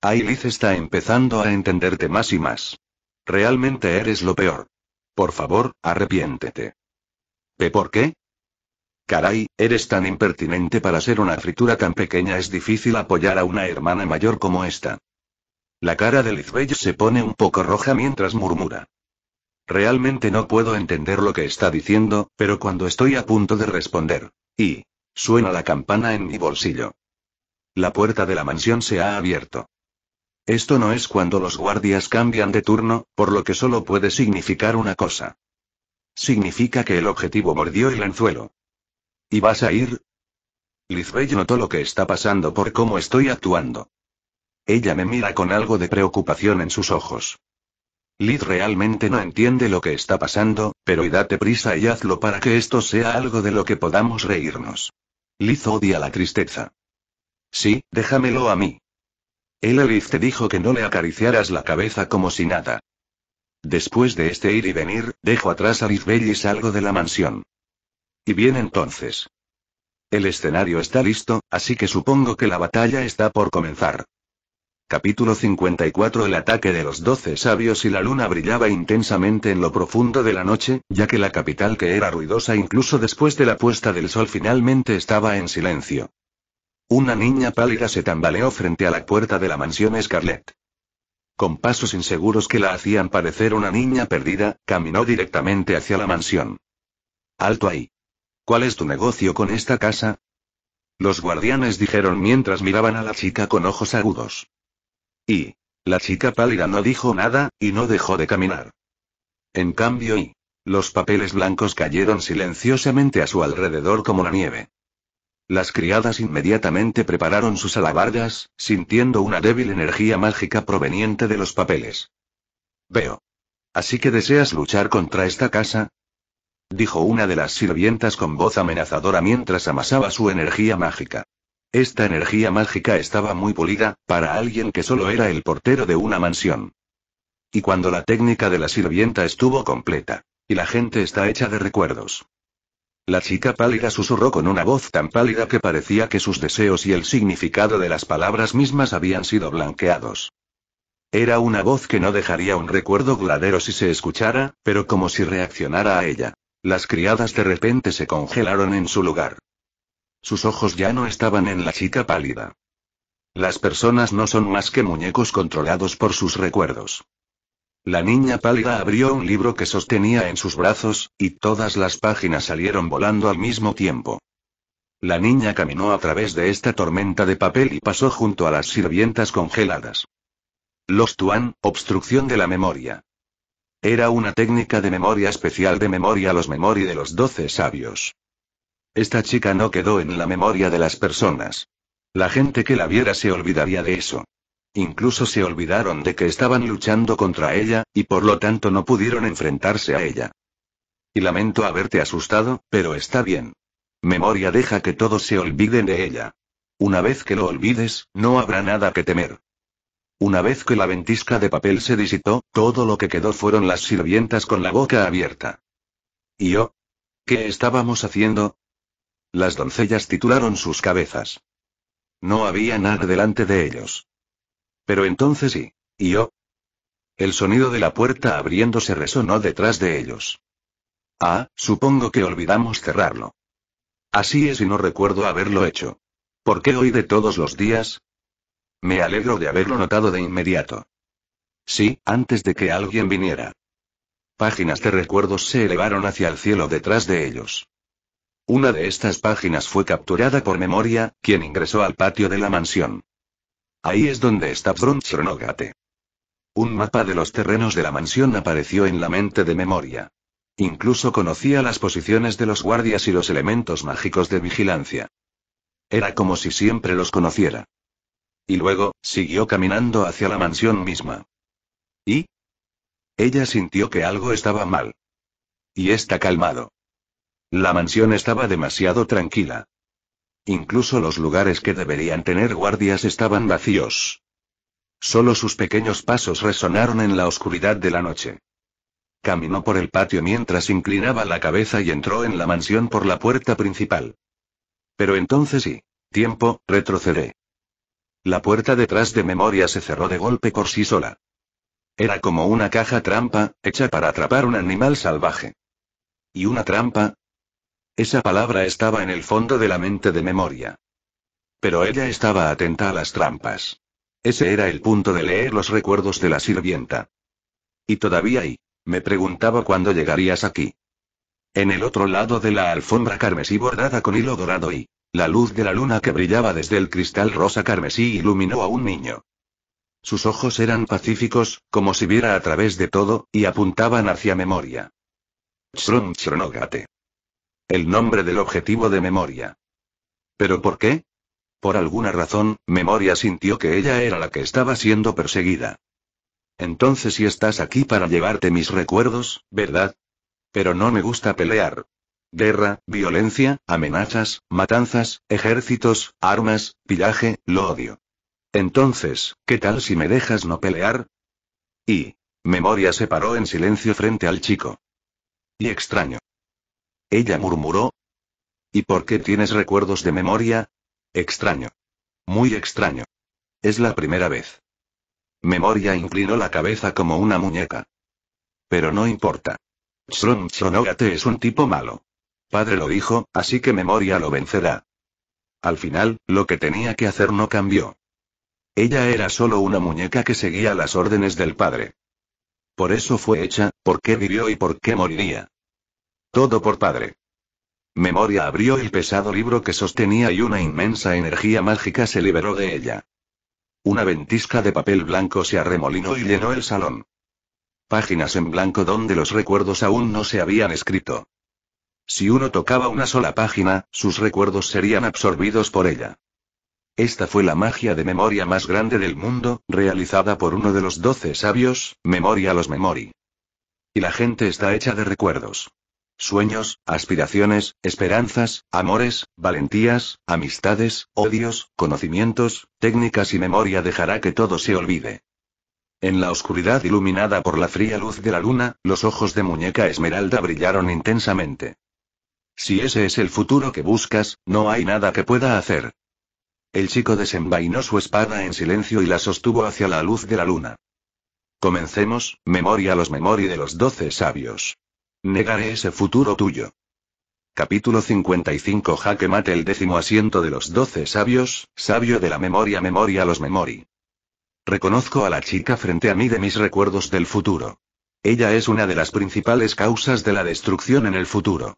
Ailis está empezando a entenderte más y más. Realmente eres lo peor. Por favor, arrepiéntete. por qué? Caray, eres tan impertinente para ser una fritura tan pequeña, es difícil apoyar a una hermana mayor como esta. La cara de Lizbeth se pone un poco roja mientras murmura. Realmente no puedo entender lo que está diciendo, pero cuando estoy a punto de responder. Y. Suena la campana en mi bolsillo. La puerta de la mansión se ha abierto. Esto no es cuando los guardias cambian de turno, por lo que solo puede significar una cosa. Significa que el objetivo mordió el anzuelo. ¿Y vas a ir? Lizbeth notó lo que está pasando por cómo estoy actuando. Ella me mira con algo de preocupación en sus ojos. Liz realmente no entiende lo que está pasando, pero y date prisa y hazlo para que esto sea algo de lo que podamos reírnos. Liz odia la tristeza. Sí, déjamelo a mí. El Alice te dijo que no le acariciaras la cabeza como si nada. Después de este ir y venir, dejo atrás a Bell y salgo de la mansión. Y bien entonces. El escenario está listo, así que supongo que la batalla está por comenzar. Capítulo 54 El ataque de los doce sabios y la luna brillaba intensamente en lo profundo de la noche, ya que la capital que era ruidosa incluso después de la puesta del sol finalmente estaba en silencio. Una niña pálida se tambaleó frente a la puerta de la mansión Scarlett. Con pasos inseguros que la hacían parecer una niña perdida, caminó directamente hacia la mansión. Alto ahí. ¿Cuál es tu negocio con esta casa? Los guardianes dijeron mientras miraban a la chica con ojos agudos. Y. La chica pálida no dijo nada, y no dejó de caminar. En cambio, y. Los papeles blancos cayeron silenciosamente a su alrededor como la nieve. Las criadas inmediatamente prepararon sus alabardas, sintiendo una débil energía mágica proveniente de los papeles. Veo. Así que deseas luchar contra esta casa, dijo una de las sirvientas con voz amenazadora mientras amasaba su energía mágica. Esta energía mágica estaba muy pulida, para alguien que solo era el portero de una mansión. Y cuando la técnica de la sirvienta estuvo completa, y la gente está hecha de recuerdos, la chica pálida susurró con una voz tan pálida que parecía que sus deseos y el significado de las palabras mismas habían sido blanqueados. Era una voz que no dejaría un recuerdo gladero si se escuchara, pero como si reaccionara a ella. Las criadas de repente se congelaron en su lugar. Sus ojos ya no estaban en la chica pálida. Las personas no son más que muñecos controlados por sus recuerdos. La niña pálida abrió un libro que sostenía en sus brazos, y todas las páginas salieron volando al mismo tiempo. La niña caminó a través de esta tormenta de papel y pasó junto a las sirvientas congeladas. Los Tuan, obstrucción de la memoria. Era una técnica de memoria especial de memoria los memori de los doce sabios. Esta chica no quedó en la memoria de las personas. La gente que la viera se olvidaría de eso. Incluso se olvidaron de que estaban luchando contra ella, y por lo tanto no pudieron enfrentarse a ella. Y lamento haberte asustado, pero está bien. Memoria deja que todos se olviden de ella. Una vez que lo olvides, no habrá nada que temer. Una vez que la ventisca de papel se disitó, todo lo que quedó fueron las sirvientas con la boca abierta. ¿Y yo? ¿Qué estábamos haciendo? Las doncellas titularon sus cabezas. No había nada delante de ellos. Pero entonces sí, ¿Y yo? El sonido de la puerta abriéndose resonó detrás de ellos. Ah, supongo que olvidamos cerrarlo. Así es y no recuerdo haberlo hecho. ¿Por qué hoy de todos los días? Me alegro de haberlo notado de inmediato. Sí, antes de que alguien viniera. Páginas de recuerdos se elevaron hacia el cielo detrás de ellos. Una de estas páginas fue capturada por memoria, quien ingresó al patio de la mansión. Ahí es donde está Chronogate. Un mapa de los terrenos de la mansión apareció en la mente de memoria. Incluso conocía las posiciones de los guardias y los elementos mágicos de vigilancia. Era como si siempre los conociera. Y luego, siguió caminando hacia la mansión misma. ¿Y? Ella sintió que algo estaba mal. Y está calmado. La mansión estaba demasiado tranquila. Incluso los lugares que deberían tener guardias estaban vacíos. Solo sus pequeños pasos resonaron en la oscuridad de la noche. Caminó por el patio mientras inclinaba la cabeza y entró en la mansión por la puerta principal. Pero entonces sí. Tiempo, retrocedé. La puerta detrás de memoria se cerró de golpe por sí sola. Era como una caja trampa, hecha para atrapar un animal salvaje. Y una trampa, esa palabra estaba en el fondo de la mente de memoria. Pero ella estaba atenta a las trampas. Ese era el punto de leer los recuerdos de la sirvienta. Y todavía ahí. Me preguntaba cuándo llegarías aquí. En el otro lado de la alfombra carmesí bordada con hilo dorado y la luz de la luna que brillaba desde el cristal rosa carmesí iluminó a un niño. Sus ojos eran pacíficos, como si viera a través de todo, y apuntaban hacia memoria. El nombre del objetivo de memoria. ¿Pero por qué? Por alguna razón, Memoria sintió que ella era la que estaba siendo perseguida. Entonces si estás aquí para llevarte mis recuerdos, ¿verdad? Pero no me gusta pelear. Guerra, violencia, amenazas, matanzas, ejércitos, armas, pillaje, lo odio. Entonces, ¿qué tal si me dejas no pelear? Y... Memoria se paró en silencio frente al chico. Y extraño. Ella murmuró. ¿Y por qué tienes recuerdos de memoria? Extraño. Muy extraño. Es la primera vez. Memoria inclinó la cabeza como una muñeca. Pero no importa. Sron Shonogate es un tipo malo. Padre lo dijo, así que Memoria lo vencerá. Al final, lo que tenía que hacer no cambió. Ella era solo una muñeca que seguía las órdenes del padre. Por eso fue hecha, por qué vivió y por qué moriría. Todo por padre. Memoria abrió el pesado libro que sostenía y una inmensa energía mágica se liberó de ella. Una ventisca de papel blanco se arremolinó y llenó el salón. Páginas en blanco donde los recuerdos aún no se habían escrito. Si uno tocaba una sola página, sus recuerdos serían absorbidos por ella. Esta fue la magia de memoria más grande del mundo, realizada por uno de los doce sabios, Memoria los Memori. Y la gente está hecha de recuerdos sueños, aspiraciones, esperanzas, amores, valentías, amistades, odios, conocimientos, técnicas y memoria dejará que todo se olvide. En la oscuridad iluminada por la fría luz de la luna, los ojos de muñeca esmeralda brillaron intensamente. Si ese es el futuro que buscas, no hay nada que pueda hacer. El chico desenvainó su espada en silencio y la sostuvo hacia la luz de la luna. Comencemos, memoria los memori de los doce sabios. Negaré ese futuro tuyo. Capítulo 55 Jaque mate el décimo asiento de los doce sabios, sabio de la memoria memoria los memori. Reconozco a la chica frente a mí de mis recuerdos del futuro. Ella es una de las principales causas de la destrucción en el futuro.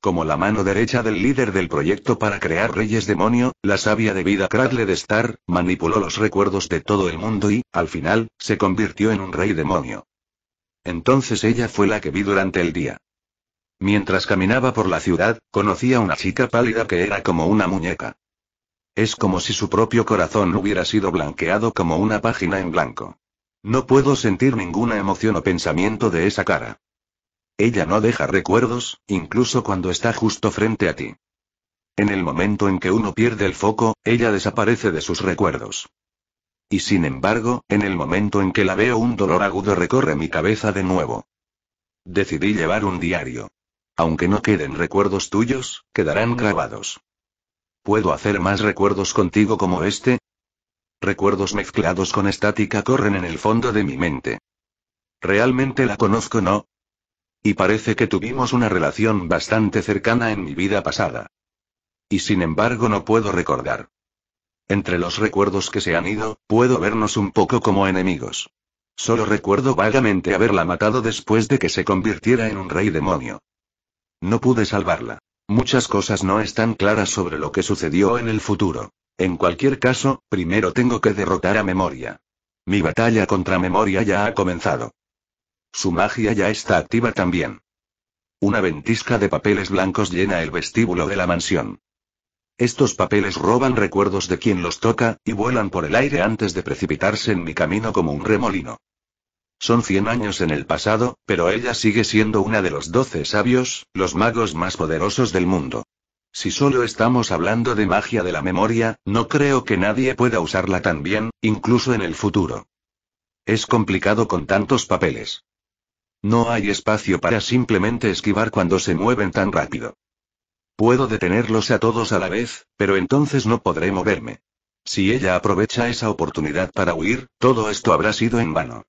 Como la mano derecha del líder del proyecto para crear Reyes Demonio, la sabia de vida Cradle de Star, manipuló los recuerdos de todo el mundo y, al final, se convirtió en un rey demonio. Entonces ella fue la que vi durante el día. Mientras caminaba por la ciudad, conocí a una chica pálida que era como una muñeca. Es como si su propio corazón hubiera sido blanqueado como una página en blanco. No puedo sentir ninguna emoción o pensamiento de esa cara. Ella no deja recuerdos, incluso cuando está justo frente a ti. En el momento en que uno pierde el foco, ella desaparece de sus recuerdos. Y sin embargo, en el momento en que la veo un dolor agudo recorre mi cabeza de nuevo. Decidí llevar un diario. Aunque no queden recuerdos tuyos, quedarán grabados. ¿Puedo hacer más recuerdos contigo como este? Recuerdos mezclados con estática corren en el fondo de mi mente. Realmente la conozco, ¿no? Y parece que tuvimos una relación bastante cercana en mi vida pasada. Y sin embargo no puedo recordar. Entre los recuerdos que se han ido, puedo vernos un poco como enemigos. Solo recuerdo vagamente haberla matado después de que se convirtiera en un rey demonio. No pude salvarla. Muchas cosas no están claras sobre lo que sucedió en el futuro. En cualquier caso, primero tengo que derrotar a Memoria. Mi batalla contra Memoria ya ha comenzado. Su magia ya está activa también. Una ventisca de papeles blancos llena el vestíbulo de la mansión. Estos papeles roban recuerdos de quien los toca, y vuelan por el aire antes de precipitarse en mi camino como un remolino. Son 100 años en el pasado, pero ella sigue siendo una de los doce sabios, los magos más poderosos del mundo. Si solo estamos hablando de magia de la memoria, no creo que nadie pueda usarla tan bien, incluso en el futuro. Es complicado con tantos papeles. No hay espacio para simplemente esquivar cuando se mueven tan rápido. Puedo detenerlos a todos a la vez, pero entonces no podré moverme. Si ella aprovecha esa oportunidad para huir, todo esto habrá sido en vano.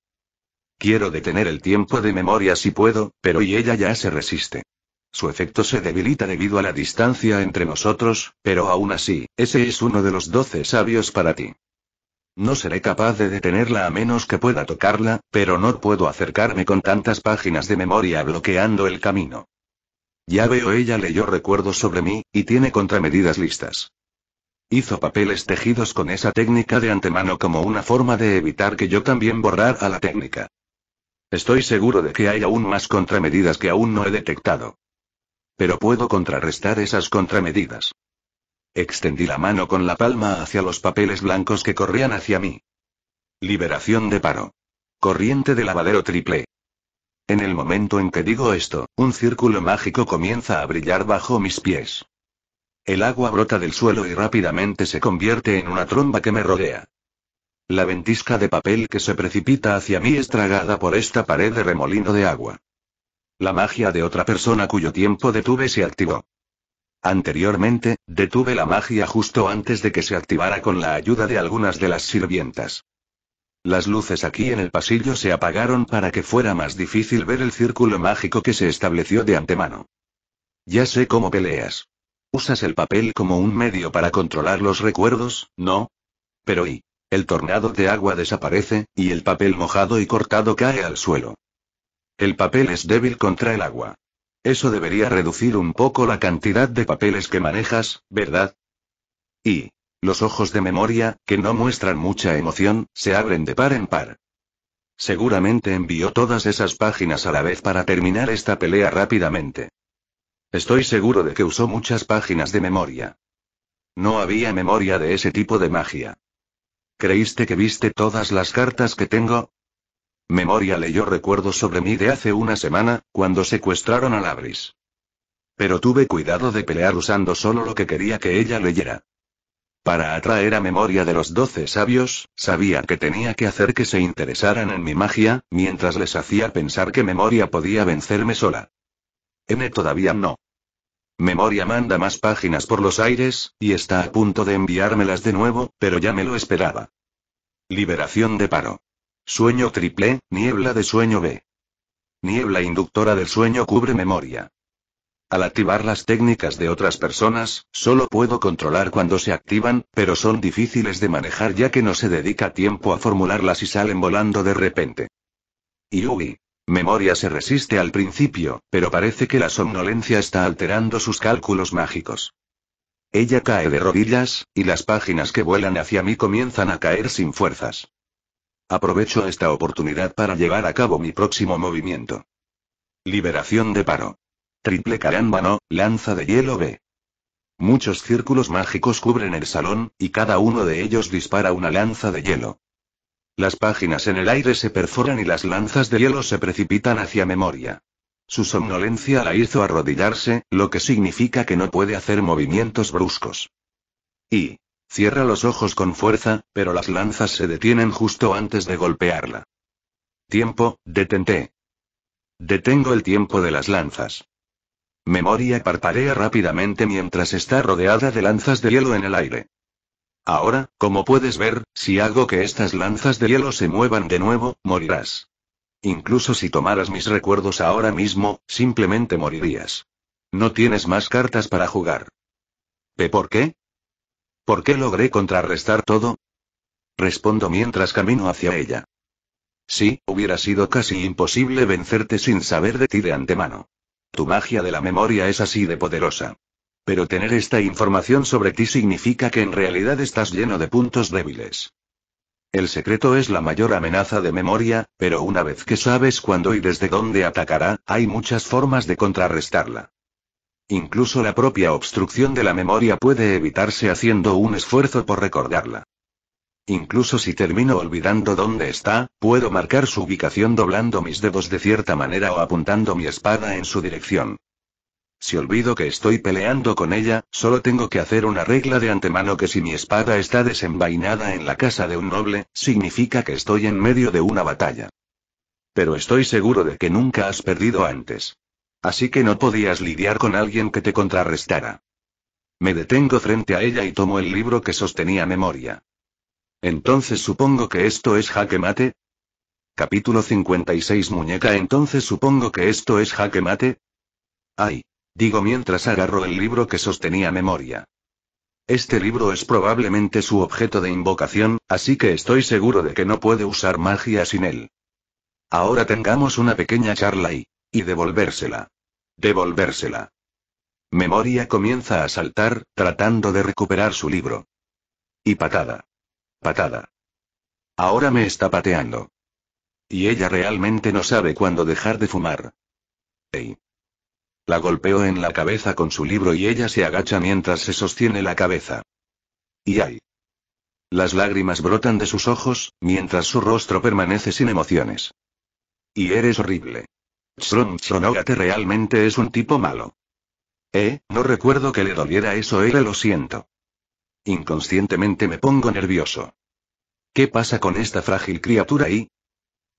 Quiero detener el tiempo de memoria si puedo, pero y ella ya se resiste. Su efecto se debilita debido a la distancia entre nosotros, pero aún así, ese es uno de los doce sabios para ti. No seré capaz de detenerla a menos que pueda tocarla, pero no puedo acercarme con tantas páginas de memoria bloqueando el camino. Ya veo ella leyó recuerdos sobre mí, y tiene contramedidas listas. Hizo papeles tejidos con esa técnica de antemano como una forma de evitar que yo también borrara la técnica. Estoy seguro de que hay aún más contramedidas que aún no he detectado. Pero puedo contrarrestar esas contramedidas. Extendí la mano con la palma hacia los papeles blancos que corrían hacia mí. Liberación de paro. Corriente de lavadero triple. En el momento en que digo esto, un círculo mágico comienza a brillar bajo mis pies. El agua brota del suelo y rápidamente se convierte en una tromba que me rodea. La ventisca de papel que se precipita hacia mí es tragada por esta pared de remolino de agua. La magia de otra persona cuyo tiempo detuve se activó. Anteriormente, detuve la magia justo antes de que se activara con la ayuda de algunas de las sirvientas. Las luces aquí en el pasillo se apagaron para que fuera más difícil ver el círculo mágico que se estableció de antemano. Ya sé cómo peleas. Usas el papel como un medio para controlar los recuerdos, ¿no? Pero y. El tornado de agua desaparece, y el papel mojado y cortado cae al suelo. El papel es débil contra el agua. Eso debería reducir un poco la cantidad de papeles que manejas, ¿verdad? Y. Los ojos de memoria, que no muestran mucha emoción, se abren de par en par. Seguramente envió todas esas páginas a la vez para terminar esta pelea rápidamente. Estoy seguro de que usó muchas páginas de memoria. No había memoria de ese tipo de magia. ¿Creíste que viste todas las cartas que tengo? Memoria leyó recuerdos sobre mí de hace una semana, cuando secuestraron a Labris. Pero tuve cuidado de pelear usando solo lo que quería que ella leyera. Para atraer a memoria de los doce sabios, sabía que tenía que hacer que se interesaran en mi magia, mientras les hacía pensar que memoria podía vencerme sola. N todavía no. Memoria manda más páginas por los aires, y está a punto de enviármelas de nuevo, pero ya me lo esperaba. Liberación de paro. Sueño triple, niebla de sueño B. Niebla inductora del sueño cubre memoria. Al activar las técnicas de otras personas, solo puedo controlar cuando se activan, pero son difíciles de manejar ya que no se dedica tiempo a formularlas y salen volando de repente. Yui. Memoria se resiste al principio, pero parece que la somnolencia está alterando sus cálculos mágicos. Ella cae de rodillas, y las páginas que vuelan hacia mí comienzan a caer sin fuerzas. Aprovecho esta oportunidad para llevar a cabo mi próximo movimiento. Liberación de paro. Triple caramba lanza de hielo B. Muchos círculos mágicos cubren el salón, y cada uno de ellos dispara una lanza de hielo. Las páginas en el aire se perforan y las lanzas de hielo se precipitan hacia memoria. Su somnolencia la hizo arrodillarse, lo que significa que no puede hacer movimientos bruscos. Y. Cierra los ojos con fuerza, pero las lanzas se detienen justo antes de golpearla. Tiempo, detente. Detengo el tiempo de las lanzas. Memoria parpadea rápidamente mientras está rodeada de lanzas de hielo en el aire. Ahora, como puedes ver, si hago que estas lanzas de hielo se muevan de nuevo, morirás. Incluso si tomaras mis recuerdos ahora mismo, simplemente morirías. No tienes más cartas para jugar. por qué? ¿Por qué logré contrarrestar todo? Respondo mientras camino hacia ella. Sí, hubiera sido casi imposible vencerte sin saber de ti de antemano. Tu magia de la memoria es así de poderosa. Pero tener esta información sobre ti significa que en realidad estás lleno de puntos débiles. El secreto es la mayor amenaza de memoria, pero una vez que sabes cuándo y desde dónde atacará, hay muchas formas de contrarrestarla. Incluso la propia obstrucción de la memoria puede evitarse haciendo un esfuerzo por recordarla. Incluso si termino olvidando dónde está, puedo marcar su ubicación doblando mis dedos de cierta manera o apuntando mi espada en su dirección. Si olvido que estoy peleando con ella, solo tengo que hacer una regla de antemano que si mi espada está desenvainada en la casa de un noble, significa que estoy en medio de una batalla. Pero estoy seguro de que nunca has perdido antes. Así que no podías lidiar con alguien que te contrarrestara. Me detengo frente a ella y tomo el libro que sostenía memoria. Entonces supongo que esto es jaque mate. Capítulo 56 Muñeca Entonces supongo que esto es jaque mate. Ay. Digo mientras agarro el libro que sostenía memoria. Este libro es probablemente su objeto de invocación, así que estoy seguro de que no puede usar magia sin él. Ahora tengamos una pequeña charla y... y devolvérsela. Devolvérsela. Memoria comienza a saltar, tratando de recuperar su libro. Y patada. Patada. Ahora me está pateando. Y ella realmente no sabe cuándo dejar de fumar. Ey. La golpeó en la cabeza con su libro y ella se agacha mientras se sostiene la cabeza. Y ay. Las lágrimas brotan de sus ojos, mientras su rostro permanece sin emociones. Y eres horrible. Tron Tronogate realmente es un tipo malo. Eh, no recuerdo que le doliera eso, él lo siento. Inconscientemente me pongo nervioso. ¿Qué pasa con esta frágil criatura ahí?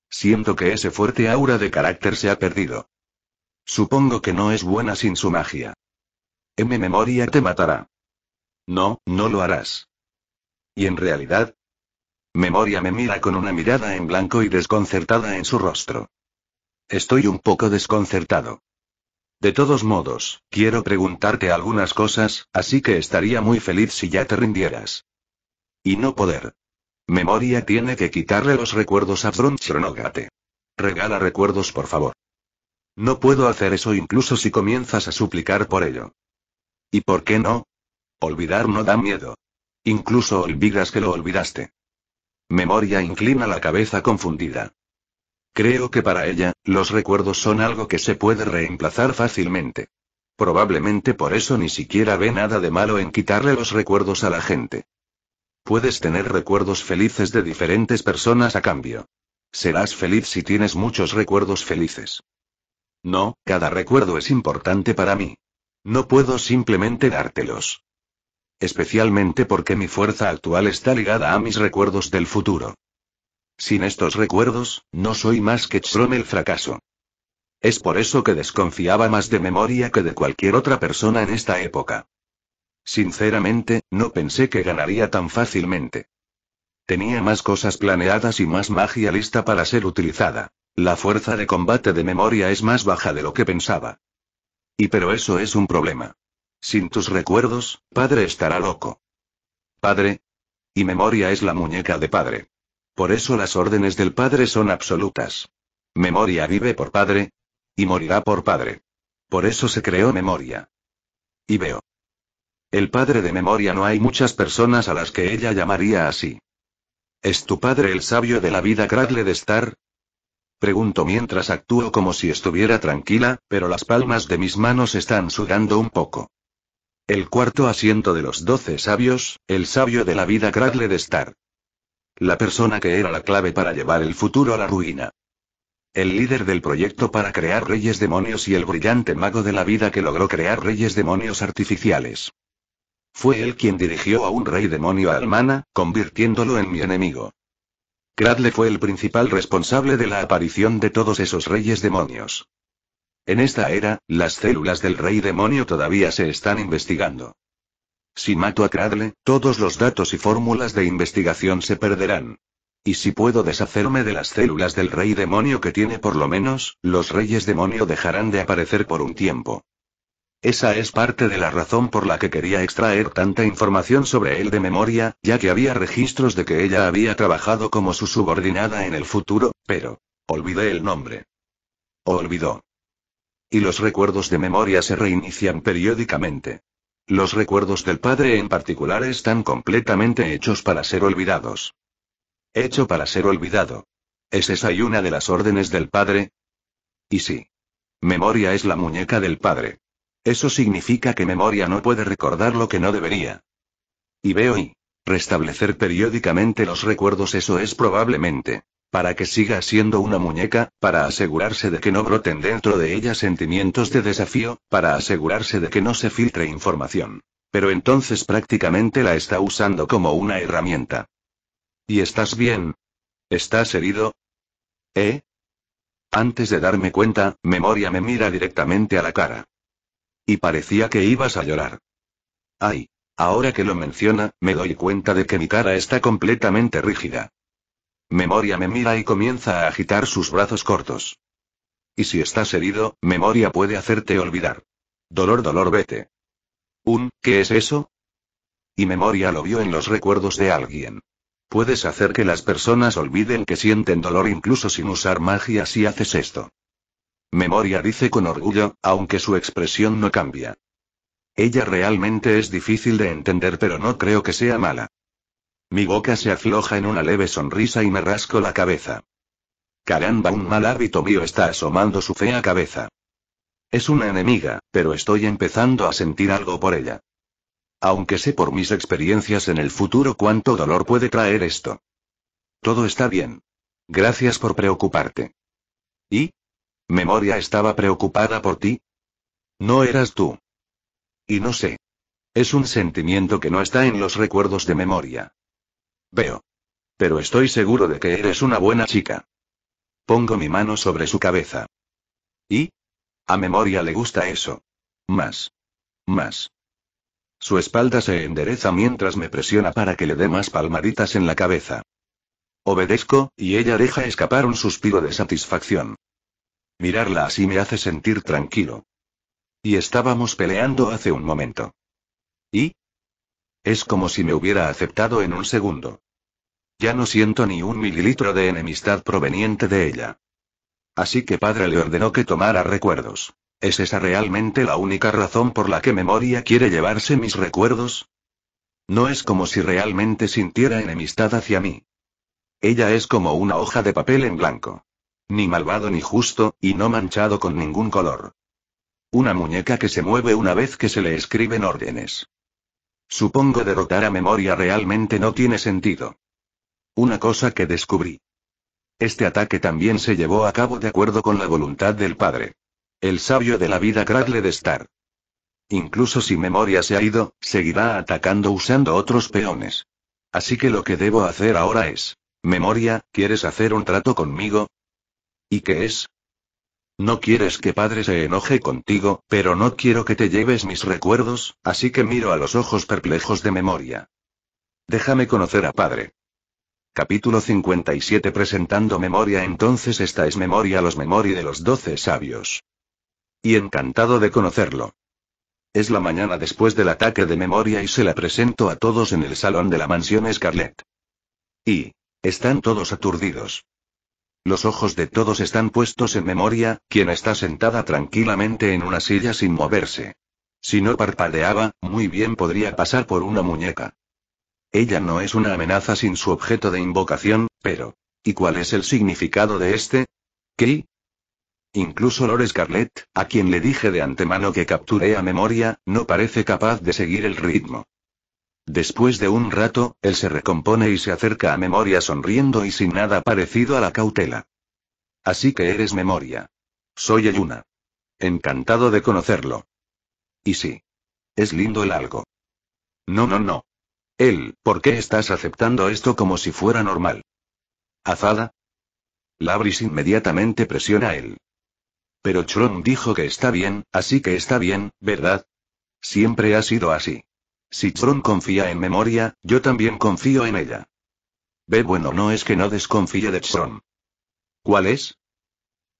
Siento que ese fuerte aura de carácter se ha perdido. Supongo que no es buena sin su magia. M memoria te matará. No, no lo harás. ¿Y en realidad? Memoria me mira con una mirada en blanco y desconcertada en su rostro. Estoy un poco desconcertado. De todos modos, quiero preguntarte algunas cosas, así que estaría muy feliz si ya te rindieras. Y no poder. Memoria tiene que quitarle los recuerdos a Bron Regala recuerdos, por favor. No puedo hacer eso incluso si comienzas a suplicar por ello. ¿Y por qué no? Olvidar no da miedo. Incluso olvidas que lo olvidaste. Memoria inclina la cabeza confundida. Creo que para ella, los recuerdos son algo que se puede reemplazar fácilmente. Probablemente por eso ni siquiera ve nada de malo en quitarle los recuerdos a la gente. Puedes tener recuerdos felices de diferentes personas a cambio. Serás feliz si tienes muchos recuerdos felices. No, cada recuerdo es importante para mí. No puedo simplemente dártelos. Especialmente porque mi fuerza actual está ligada a mis recuerdos del futuro. Sin estos recuerdos, no soy más que Schrömel fracaso. Es por eso que desconfiaba más de memoria que de cualquier otra persona en esta época. Sinceramente, no pensé que ganaría tan fácilmente. Tenía más cosas planeadas y más magia lista para ser utilizada. La fuerza de combate de memoria es más baja de lo que pensaba. Y pero eso es un problema. Sin tus recuerdos, padre estará loco. Padre. Y memoria es la muñeca de padre. Por eso las órdenes del Padre son absolutas. Memoria vive por Padre, y morirá por Padre. Por eso se creó memoria. Y veo. El padre de memoria no hay muchas personas a las que ella llamaría así. ¿Es tu padre el sabio de la vida Gradle de Star? Pregunto mientras actúo como si estuviera tranquila, pero las palmas de mis manos están sudando un poco. El cuarto asiento de los doce sabios, el sabio de la vida Gradle de Star. La persona que era la clave para llevar el futuro a la ruina. El líder del proyecto para crear reyes demonios y el brillante mago de la vida que logró crear reyes demonios artificiales. Fue él quien dirigió a un rey demonio a Almana, convirtiéndolo en mi enemigo. Cradle fue el principal responsable de la aparición de todos esos reyes demonios. En esta era, las células del rey demonio todavía se están investigando. Si mato a Cradle, todos los datos y fórmulas de investigación se perderán. Y si puedo deshacerme de las células del rey demonio que tiene por lo menos, los reyes demonio dejarán de aparecer por un tiempo. Esa es parte de la razón por la que quería extraer tanta información sobre él de memoria, ya que había registros de que ella había trabajado como su subordinada en el futuro, pero... Olvidé el nombre. Olvidó. Y los recuerdos de memoria se reinician periódicamente. Los recuerdos del padre en particular están completamente hechos para ser olvidados. Hecho para ser olvidado. ¿Es esa y una de las órdenes del padre? Y sí. Memoria es la muñeca del padre. Eso significa que memoria no puede recordar lo que no debería. Y veo y restablecer periódicamente los recuerdos eso es probablemente para que siga siendo una muñeca, para asegurarse de que no broten dentro de ella sentimientos de desafío, para asegurarse de que no se filtre información. Pero entonces prácticamente la está usando como una herramienta. ¿Y estás bien? ¿Estás herido? ¿Eh? Antes de darme cuenta, Memoria me mira directamente a la cara. Y parecía que ibas a llorar. Ay. Ahora que lo menciona, me doy cuenta de que mi cara está completamente rígida. Memoria me mira y comienza a agitar sus brazos cortos. Y si estás herido, memoria puede hacerte olvidar. Dolor, dolor, vete. Un, ¿qué es eso? Y memoria lo vio en los recuerdos de alguien. Puedes hacer que las personas olviden que sienten dolor incluso sin usar magia si haces esto. Memoria dice con orgullo, aunque su expresión no cambia. Ella realmente es difícil de entender pero no creo que sea mala. Mi boca se afloja en una leve sonrisa y me rasco la cabeza. Caramba, un mal hábito mío está asomando su fea cabeza. Es una enemiga, pero estoy empezando a sentir algo por ella. Aunque sé por mis experiencias en el futuro cuánto dolor puede traer esto. Todo está bien. Gracias por preocuparte. ¿Y? Memoria estaba preocupada por ti. No eras tú. Y no sé. Es un sentimiento que no está en los recuerdos de memoria. Veo. Pero estoy seguro de que eres una buena chica. Pongo mi mano sobre su cabeza. ¿Y? A memoria le gusta eso. Más. Más. Su espalda se endereza mientras me presiona para que le dé más palmaditas en la cabeza. Obedezco, y ella deja escapar un suspiro de satisfacción. Mirarla así me hace sentir tranquilo. Y estábamos peleando hace un momento. ¿Y? Es como si me hubiera aceptado en un segundo. Ya no siento ni un mililitro de enemistad proveniente de ella. Así que padre le ordenó que tomara recuerdos. ¿Es esa realmente la única razón por la que memoria quiere llevarse mis recuerdos? No es como si realmente sintiera enemistad hacia mí. Ella es como una hoja de papel en blanco. Ni malvado ni justo, y no manchado con ningún color. Una muñeca que se mueve una vez que se le escriben órdenes. Supongo derrotar a memoria realmente no tiene sentido. Una cosa que descubrí. Este ataque también se llevó a cabo de acuerdo con la voluntad del padre. El sabio de la vida Cradle de Star. Incluso si memoria se ha ido, seguirá atacando usando otros peones. Así que lo que debo hacer ahora es. Memoria, ¿quieres hacer un trato conmigo? ¿Y qué es? No quieres que padre se enoje contigo, pero no quiero que te lleves mis recuerdos, así que miro a los ojos perplejos de memoria. Déjame conocer a padre. Capítulo 57 Presentando memoria Entonces esta es memoria los memori de los doce sabios. Y encantado de conocerlo. Es la mañana después del ataque de memoria y se la presento a todos en el salón de la mansión Scarlett. Y... Están todos aturdidos. Los ojos de todos están puestos en memoria, quien está sentada tranquilamente en una silla sin moverse. Si no parpadeaba, muy bien podría pasar por una muñeca. Ella no es una amenaza sin su objeto de invocación, pero... ¿Y cuál es el significado de este? ¿Qué? Incluso Lord Scarlett, a quien le dije de antemano que capturé a memoria, no parece capaz de seguir el ritmo. Después de un rato, él se recompone y se acerca a Memoria sonriendo y sin nada parecido a la cautela. Así que eres Memoria. Soy Ayuna. Encantado de conocerlo. Y sí. Es lindo el algo. No, no, no. Él, ¿por qué estás aceptando esto como si fuera normal? ¿Azada? Labris inmediatamente presiona a él. Pero Chron dijo que está bien, así que está bien, ¿verdad? Siempre ha sido así. Si Tron confía en memoria, yo también confío en ella. Ve bueno no es que no desconfíe de Tron. ¿Cuál es?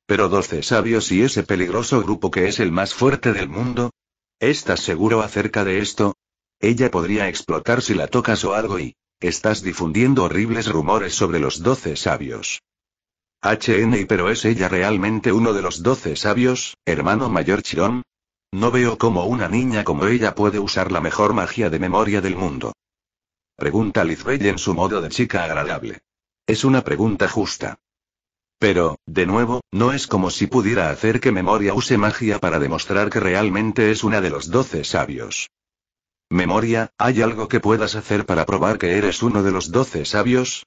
Pero 12 sabios y ese peligroso grupo que es el más fuerte del mundo. ¿Estás seguro acerca de esto? Ella podría explotar si la tocas o algo y... Estás difundiendo horribles rumores sobre los 12 sabios. H.N. pero es ella realmente uno de los 12 sabios, hermano mayor Chirón, no veo cómo una niña como ella puede usar la mejor magia de memoria del mundo. Pregunta Lizbeth en su modo de chica agradable. Es una pregunta justa. Pero, de nuevo, no es como si pudiera hacer que Memoria use magia para demostrar que realmente es una de los doce sabios. Memoria, ¿hay algo que puedas hacer para probar que eres uno de los doce sabios?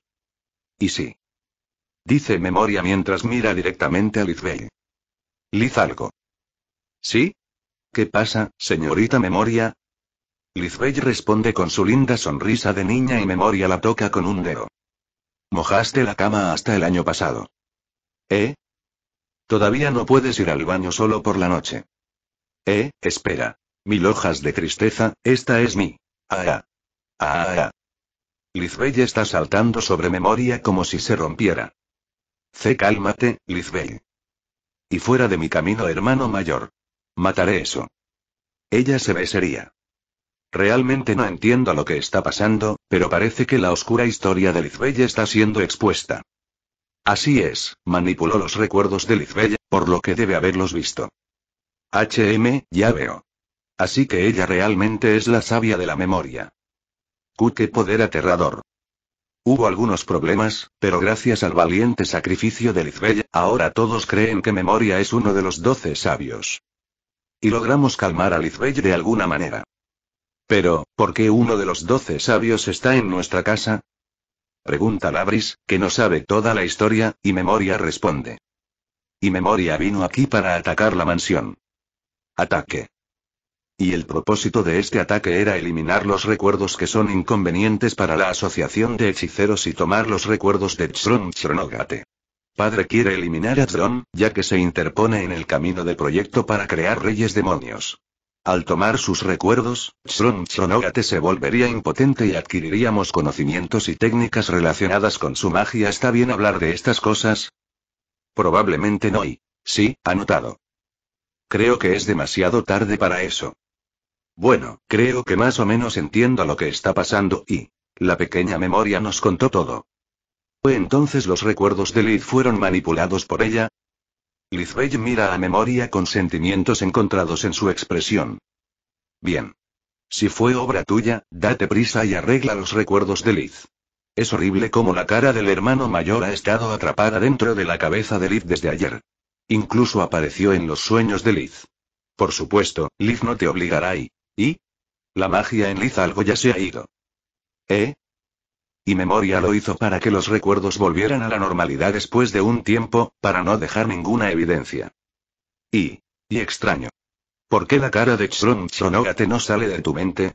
Y sí. Dice Memoria mientras mira directamente a Lizbeth. Liz algo. ¿Sí? ¿Qué pasa, señorita Memoria? Lizbeth responde con su linda sonrisa de niña y Memoria la toca con un dedo. Mojaste la cama hasta el año pasado. ¿Eh? Todavía no puedes ir al baño solo por la noche. Eh, espera. Mil hojas de tristeza, esta es mi. Ah, ah, ah, ah. Lizbeth está saltando sobre memoria como si se rompiera. C. Cálmate, Lizbeth. Y fuera de mi camino, hermano mayor. Mataré eso. Ella se besaría. Realmente no entiendo lo que está pasando, pero parece que la oscura historia de Lizbella está siendo expuesta. Así es, manipuló los recuerdos de Lizbella, por lo que debe haberlos visto. HM, ya veo. Así que ella realmente es la sabia de la memoria. Q, qué poder aterrador. Hubo algunos problemas, pero gracias al valiente sacrificio de Lizbella, ahora todos creen que memoria es uno de los doce sabios y logramos calmar a Lizbeth de alguna manera. Pero, ¿por qué uno de los doce sabios está en nuestra casa? Pregunta Labris, que no sabe toda la historia, y Memoria responde. Y Memoria vino aquí para atacar la mansión. Ataque. Y el propósito de este ataque era eliminar los recuerdos que son inconvenientes para la asociación de hechiceros y tomar los recuerdos de Chronogate. Padre quiere eliminar a Zron, ya que se interpone en el camino del proyecto para crear reyes demonios. Al tomar sus recuerdos, Zron se volvería impotente y adquiriríamos conocimientos y técnicas relacionadas con su magia. ¿Está bien hablar de estas cosas? Probablemente no y... Sí, anotado. Creo que es demasiado tarde para eso. Bueno, creo que más o menos entiendo lo que está pasando y... La pequeña memoria nos contó todo. ¿Fue entonces los recuerdos de Liz fueron manipulados por ella? Liz mira a memoria con sentimientos encontrados en su expresión. Bien. Si fue obra tuya, date prisa y arregla los recuerdos de Liz. Es horrible cómo la cara del hermano mayor ha estado atrapada dentro de la cabeza de Liz desde ayer. Incluso apareció en los sueños de Liz. Por supuesto, Liz no te obligará y... ¿Y? La magia en Liz algo ya se ha ido. ¿Eh? y memoria lo hizo para que los recuerdos volvieran a la normalidad después de un tiempo, para no dejar ninguna evidencia. Y... y extraño. ¿Por qué la cara de Tron no sale de tu mente?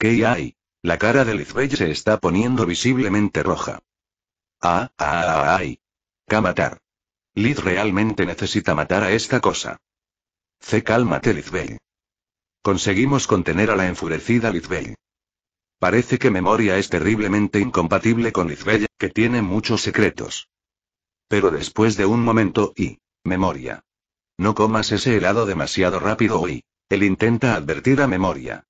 ¿Qué hay? La cara de Lizbeth se está poniendo visiblemente roja. Ah, ah, ah, ay. ¿Qué matar. Liz realmente necesita matar a esta cosa. C. Cálmate, Lizbeth. Conseguimos contener a la enfurecida Lizbeth. Parece que Memoria es terriblemente incompatible con Izbella, que tiene muchos secretos. Pero después de un momento y... Memoria. No comas ese helado demasiado rápido y... Él intenta advertir a Memoria.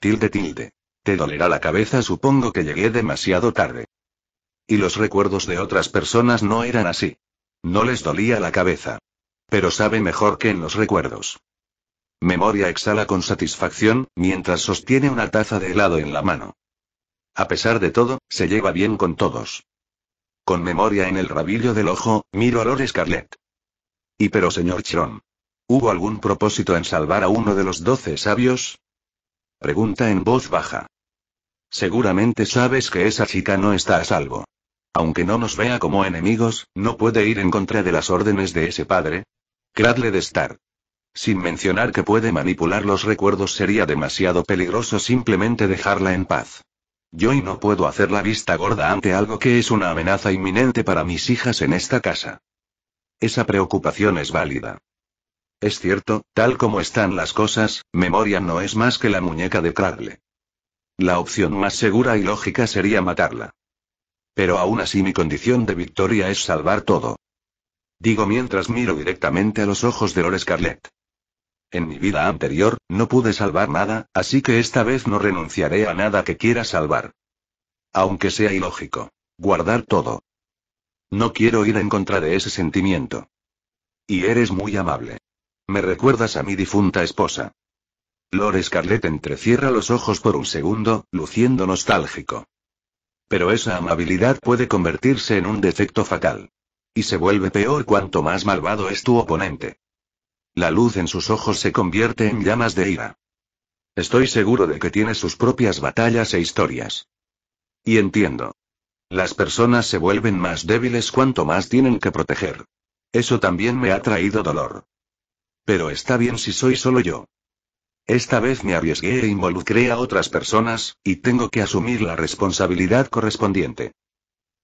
Tilde tilde. Te dolerá la cabeza supongo que llegué demasiado tarde. Y los recuerdos de otras personas no eran así. No les dolía la cabeza. Pero sabe mejor que en los recuerdos. Memoria exhala con satisfacción, mientras sostiene una taza de helado en la mano. A pesar de todo, se lleva bien con todos. Con memoria en el rabillo del ojo, miro a Lord Scarlett. Y pero señor Chiron. ¿Hubo algún propósito en salvar a uno de los doce sabios? Pregunta en voz baja. Seguramente sabes que esa chica no está a salvo. Aunque no nos vea como enemigos, no puede ir en contra de las órdenes de ese padre. Cradle de Star. Sin mencionar que puede manipular los recuerdos sería demasiado peligroso simplemente dejarla en paz. Yo y no puedo hacer la vista gorda ante algo que es una amenaza inminente para mis hijas en esta casa. Esa preocupación es válida. Es cierto, tal como están las cosas, Memoria no es más que la muñeca de Cragle. La opción más segura y lógica sería matarla. Pero aún así mi condición de victoria es salvar todo. Digo mientras miro directamente a los ojos de Lord Scarlett. En mi vida anterior, no pude salvar nada, así que esta vez no renunciaré a nada que quiera salvar. Aunque sea ilógico. Guardar todo. No quiero ir en contra de ese sentimiento. Y eres muy amable. Me recuerdas a mi difunta esposa. Lord Scarlett entrecierra los ojos por un segundo, luciendo nostálgico. Pero esa amabilidad puede convertirse en un defecto fatal. Y se vuelve peor cuanto más malvado es tu oponente. La luz en sus ojos se convierte en llamas de ira. Estoy seguro de que tiene sus propias batallas e historias. Y entiendo. Las personas se vuelven más débiles cuanto más tienen que proteger. Eso también me ha traído dolor. Pero está bien si soy solo yo. Esta vez me arriesgué e involucré a otras personas, y tengo que asumir la responsabilidad correspondiente.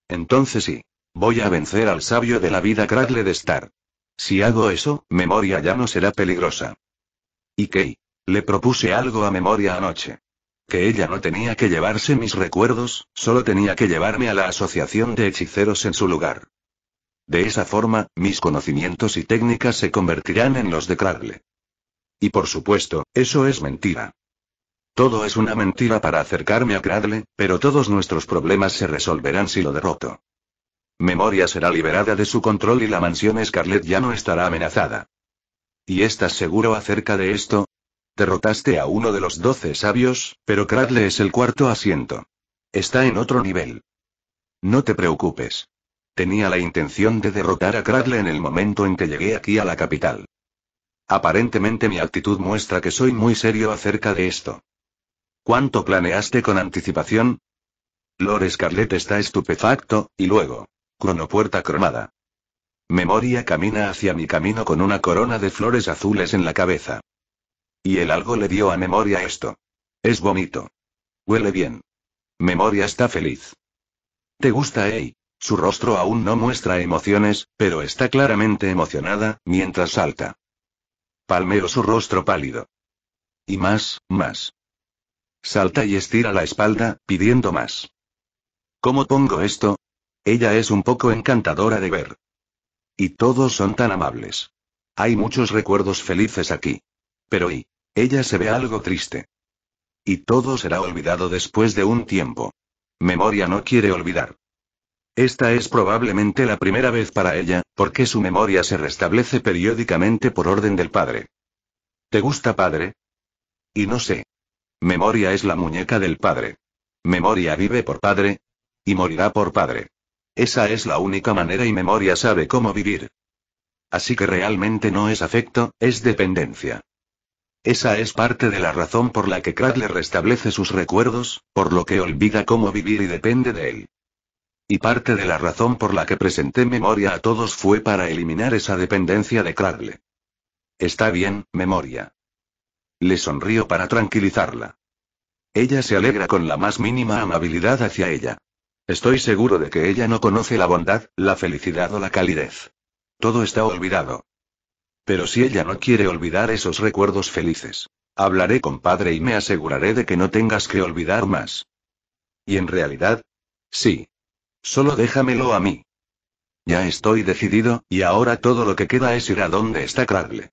Entonces sí. Voy a vencer al sabio de la vida Cradle de Star. Si hago eso, memoria ya no será peligrosa. ¿Y qué? Le propuse algo a memoria anoche. Que ella no tenía que llevarse mis recuerdos, solo tenía que llevarme a la asociación de hechiceros en su lugar. De esa forma, mis conocimientos y técnicas se convertirán en los de Cradle. Y por supuesto, eso es mentira. Todo es una mentira para acercarme a Cradle, pero todos nuestros problemas se resolverán si lo derroto. Memoria será liberada de su control y la mansión Scarlet ya no estará amenazada. ¿Y estás seguro acerca de esto? Derrotaste a uno de los doce sabios, pero Cradle es el cuarto asiento. Está en otro nivel. No te preocupes. Tenía la intención de derrotar a Cradle en el momento en que llegué aquí a la capital. Aparentemente mi actitud muestra que soy muy serio acerca de esto. ¿Cuánto planeaste con anticipación? Lord Scarlet está estupefacto, y luego, Cronopuerta cromada. Memoria camina hacia mi camino con una corona de flores azules en la cabeza. Y el algo le dio a Memoria esto. Es bonito. Huele bien. Memoria está feliz. ¿Te gusta, Ey? Su rostro aún no muestra emociones, pero está claramente emocionada, mientras salta. Palmeo su rostro pálido. Y más, más. Salta y estira la espalda, pidiendo más. ¿Cómo pongo esto? Ella es un poco encantadora de ver. Y todos son tan amables. Hay muchos recuerdos felices aquí. Pero y, ella se ve algo triste. Y todo será olvidado después de un tiempo. Memoria no quiere olvidar. Esta es probablemente la primera vez para ella, porque su memoria se restablece periódicamente por orden del padre. ¿Te gusta padre? Y no sé. Memoria es la muñeca del padre. Memoria vive por padre. Y morirá por padre. Esa es la única manera y memoria sabe cómo vivir. Así que realmente no es afecto, es dependencia. Esa es parte de la razón por la que Cradle restablece sus recuerdos, por lo que olvida cómo vivir y depende de él. Y parte de la razón por la que presenté memoria a todos fue para eliminar esa dependencia de Cradle. Está bien, memoria. Le sonrío para tranquilizarla. Ella se alegra con la más mínima amabilidad hacia ella. Estoy seguro de que ella no conoce la bondad, la felicidad o la calidez. Todo está olvidado. Pero si ella no quiere olvidar esos recuerdos felices, hablaré con padre y me aseguraré de que no tengas que olvidar más. Y en realidad, sí. Solo déjamelo a mí. Ya estoy decidido, y ahora todo lo que queda es ir a donde está Crable.